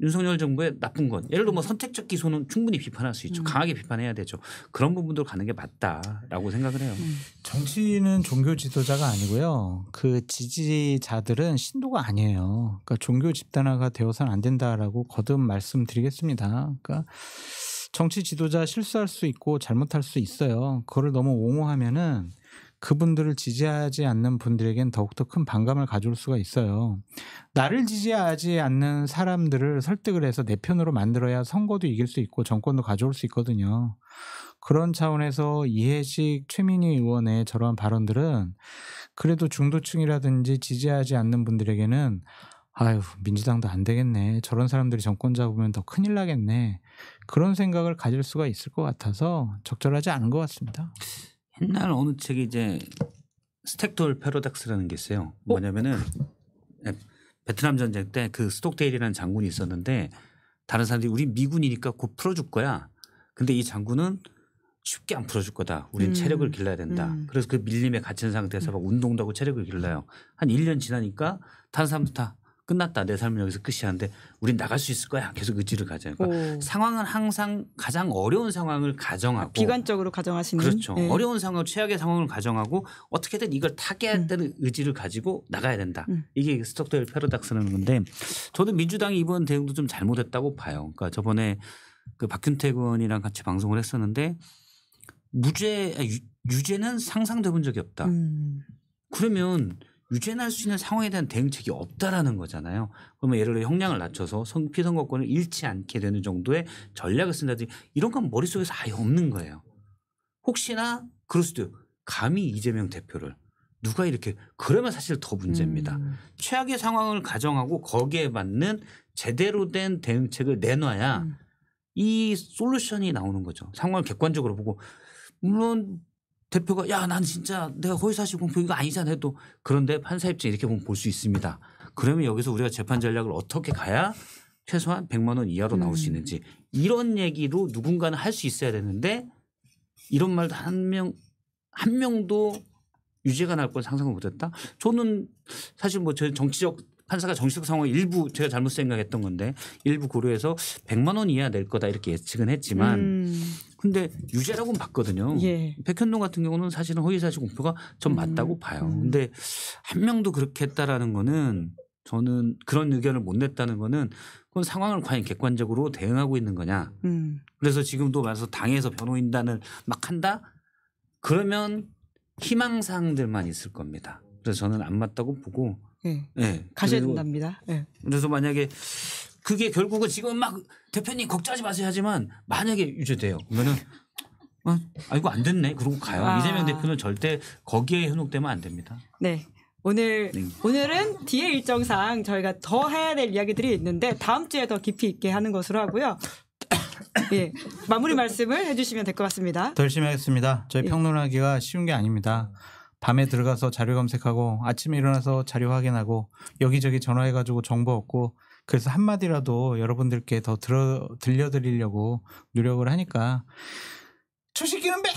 윤석열 정부의 나쁜 건 예를 들어 뭐 음. 선택적 기소는 충분히 비판할 수 있죠. 음. 강하게 비판해야 되죠. 그런 부분도 가는 게 맞다라고 생각을 해요. 음. 정치는 종교 지도자가 아니고요. 그 지지자들은 신도가 아니에요. 그러니까 종교 집단화가 되어서는 안 된다라고 거듭 말씀드리겠습니다. 그러니까 정치 지도자 실수할 수 있고 잘못할 수 있어요. 그거를 너무 옹호하면은 그분들을 지지하지 않는 분들에겐 더욱더 큰 반감을 가져올 수가 있어요. 나를 지지하지 않는 사람들을 설득을 해서 내 편으로 만들어야 선거도 이길 수 있고 정권도 가져올 수 있거든요. 그런 차원에서 이해식 최민희 의원의 저러한 발언들은 그래도 중도층이라든지 지지하지 않는 분들에게는 아유, 민주당도 안 되겠네. 저런 사람들이 정권 잡으면 더 큰일 나겠네. 그런 생각을 가질 수가 있을 것 같아서 적절하지 않은 것 같습니다. 옛날 어느 책이 이제 스택돌 패러닥스라는 게 있어요. 어? 뭐냐면은 어? 베트남 전쟁 때 그 스톡데일이라는 장군이 있었는데 다른 사람들이 우리 미군이니까 곧 풀어줄 거야. 근데 이 장군은 쉽게 안 풀어줄 거다. 우린 음. 체력을 길러야 된다. 음. 그래서 그 밀림에 갇힌 상태에서 막 운동도 하고 체력을 길러요. 한 1년 지나니까 다른 사람들 다 끝났다 내 삶은 여기서 끝이 야는데 우린 나갈 수 있을 거야 계속 의지를 가져요. 그러니까 상황은 항상 가장 어려운 상황을 가정하고 그러니까 비관적으로 가정하시는 그렇죠. 네. 어려운 상황, 최악의 상황을 가정하고 어떻게든 이걸 타개한다는 음. 의지를 가지고 나가야 된다. 음. 이게 스톡델 패러닥스라는 건데 저는 민주당이 이번 대응도 좀 잘못했다고 봐요. 그러니까 저번에 그 박균태 의원이랑 같이 방송을 했었는데 무죄 아, 유, 유죄는 상상돼 본 적이 없다. 음. 그러면 유죄날 수 있는 상황에 대한 대응책이 없다라는 거잖아요. 그러면 예를 들어 형량을 낮춰서 피선거권을 잃지 않게 되는 정도의 전략을 쓴다든지 이런 건 머릿속에서 아예 없는 거예요. 혹시나 그럴 수도 감히 이재명 대표를 누가 이렇게 그러면 사실 더 문제입니다. 음. 최악의 상황을 가정하고 거기에 맞는 제대로 된 대응책을 내놔야 음. 이 솔루션이 나오는 거죠. 상황을 객관적으로 보고 물론 대표가 야 난 진짜 내가 허위사실 공표 이거 아니잖아 해도 그런데 판사 입장 이렇게 보면 볼 수 있습니다. 그러면 여기서 우리가 재판 전략을 어떻게 가야 최소한 100만 원 이하로 나올 수 음. 있는지 이런 얘기로 누군가는 할 수 있어야 되는데 이런 말도 한 명 한 명도 유죄가 날 건 상상을 못했다. 저는 사실 뭐 저 정치적 판사가 정식 상황 일부 제가 잘못 생각했던 건데 일부 고려해서 100만 원 이하 낼 거다 이렇게 예측은 했지만 음. 근데 유죄라고는 봤거든요. 예. 백현동 같은 경우는 사실은 허위사실 공표가 전 음. 맞다고 봐요. 음. 근데 한 명도 그렇게 했다라는 거는 저는 그런 의견을 못 냈다는 거는 그건 상황을 과연 객관적으로 대응하고 있는 거냐. 음. 그래서 지금도 말해서 당에서 변호인단을 막 한다? 그러면 희망사항들만 있을 겁니다. 그래서 저는 안 맞다고 보고 네. 가셔야 그래서, 된답니다. 예. 그래서 만약에 그게 결국은 지금 막 대표님 걱정하지 마세요 하지만 만약에 유죄돼요. 그러면은 어, 아 이거 안 됐네. 그러고 가요. 아. 이재명 대표는 절대 거기에 현혹되면 안 됩니다. 네. 오늘 네. 오늘은 뒤에 일정상 저희가 더 해야 될 이야기들이 있는데 다음 주에 더 깊이 있게 하는 것으로 하고요. 예. 마무리 말씀을 해주시면 될 것 같습니다. 덜 심하겠습니다. 저희 예. 평론하기가 쉬운 게 아닙니다. 밤에 들어가서 자료 검색하고 아침에 일어나서 자료 확인하고 여기저기 전화해가지고 정보 얻고 그래서 한마디라도 여러분들께 더 들어, 들려드리려고 노력을 하니까 초식기는 맨날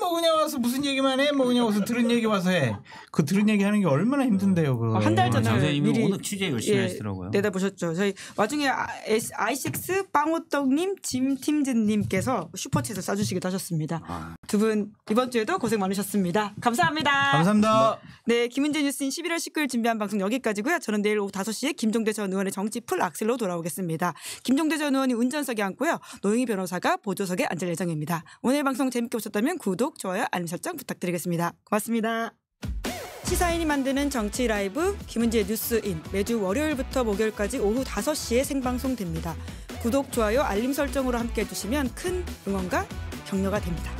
뭐 그냥 와서 무슨 얘기만 해, 뭐 그냥 와서 들은 얘기 와서 해. 그 들은 얘기 하는 게 얼마나 힘든데요, 그. 한 달 전에 미리 오늘 취재 열심히 예, 하시더라고요. 내다보셨죠. 저희 와중에 아, 아이식스 빵호떡님, 짐팀즈님께서 슈퍼챗을 쏴주시기도 하셨습니다. 아. 두분 이번 주에도 고생 많으셨습니다. 감사합니다. 감사합니다. 네, 네 김은재 뉴스인 11월 19일 준비한 방송 여기까지고요. 저는 내일 오후 5시에 김종대 전 의원의 정치 풀 악셀로 돌아오겠습니다. 김종대 전 의원이 운전석에 앉고요. 노영희 변호사가 보조석에 앉을 예정입니다. 오늘 방송 재밌게 보셨다면 구독, 좋아요, 알림 설정 부탁드리겠습니다. 고맙습니다. 시사인이 만드는 정치 라이브 김은지의 뉴스인 매주 월요일부터 목요일까지 오후 5시에 생방송됩니다. 구독, 좋아요, 알림 설정으로 함께 해주시면 큰 응원과 격려가 됩니다.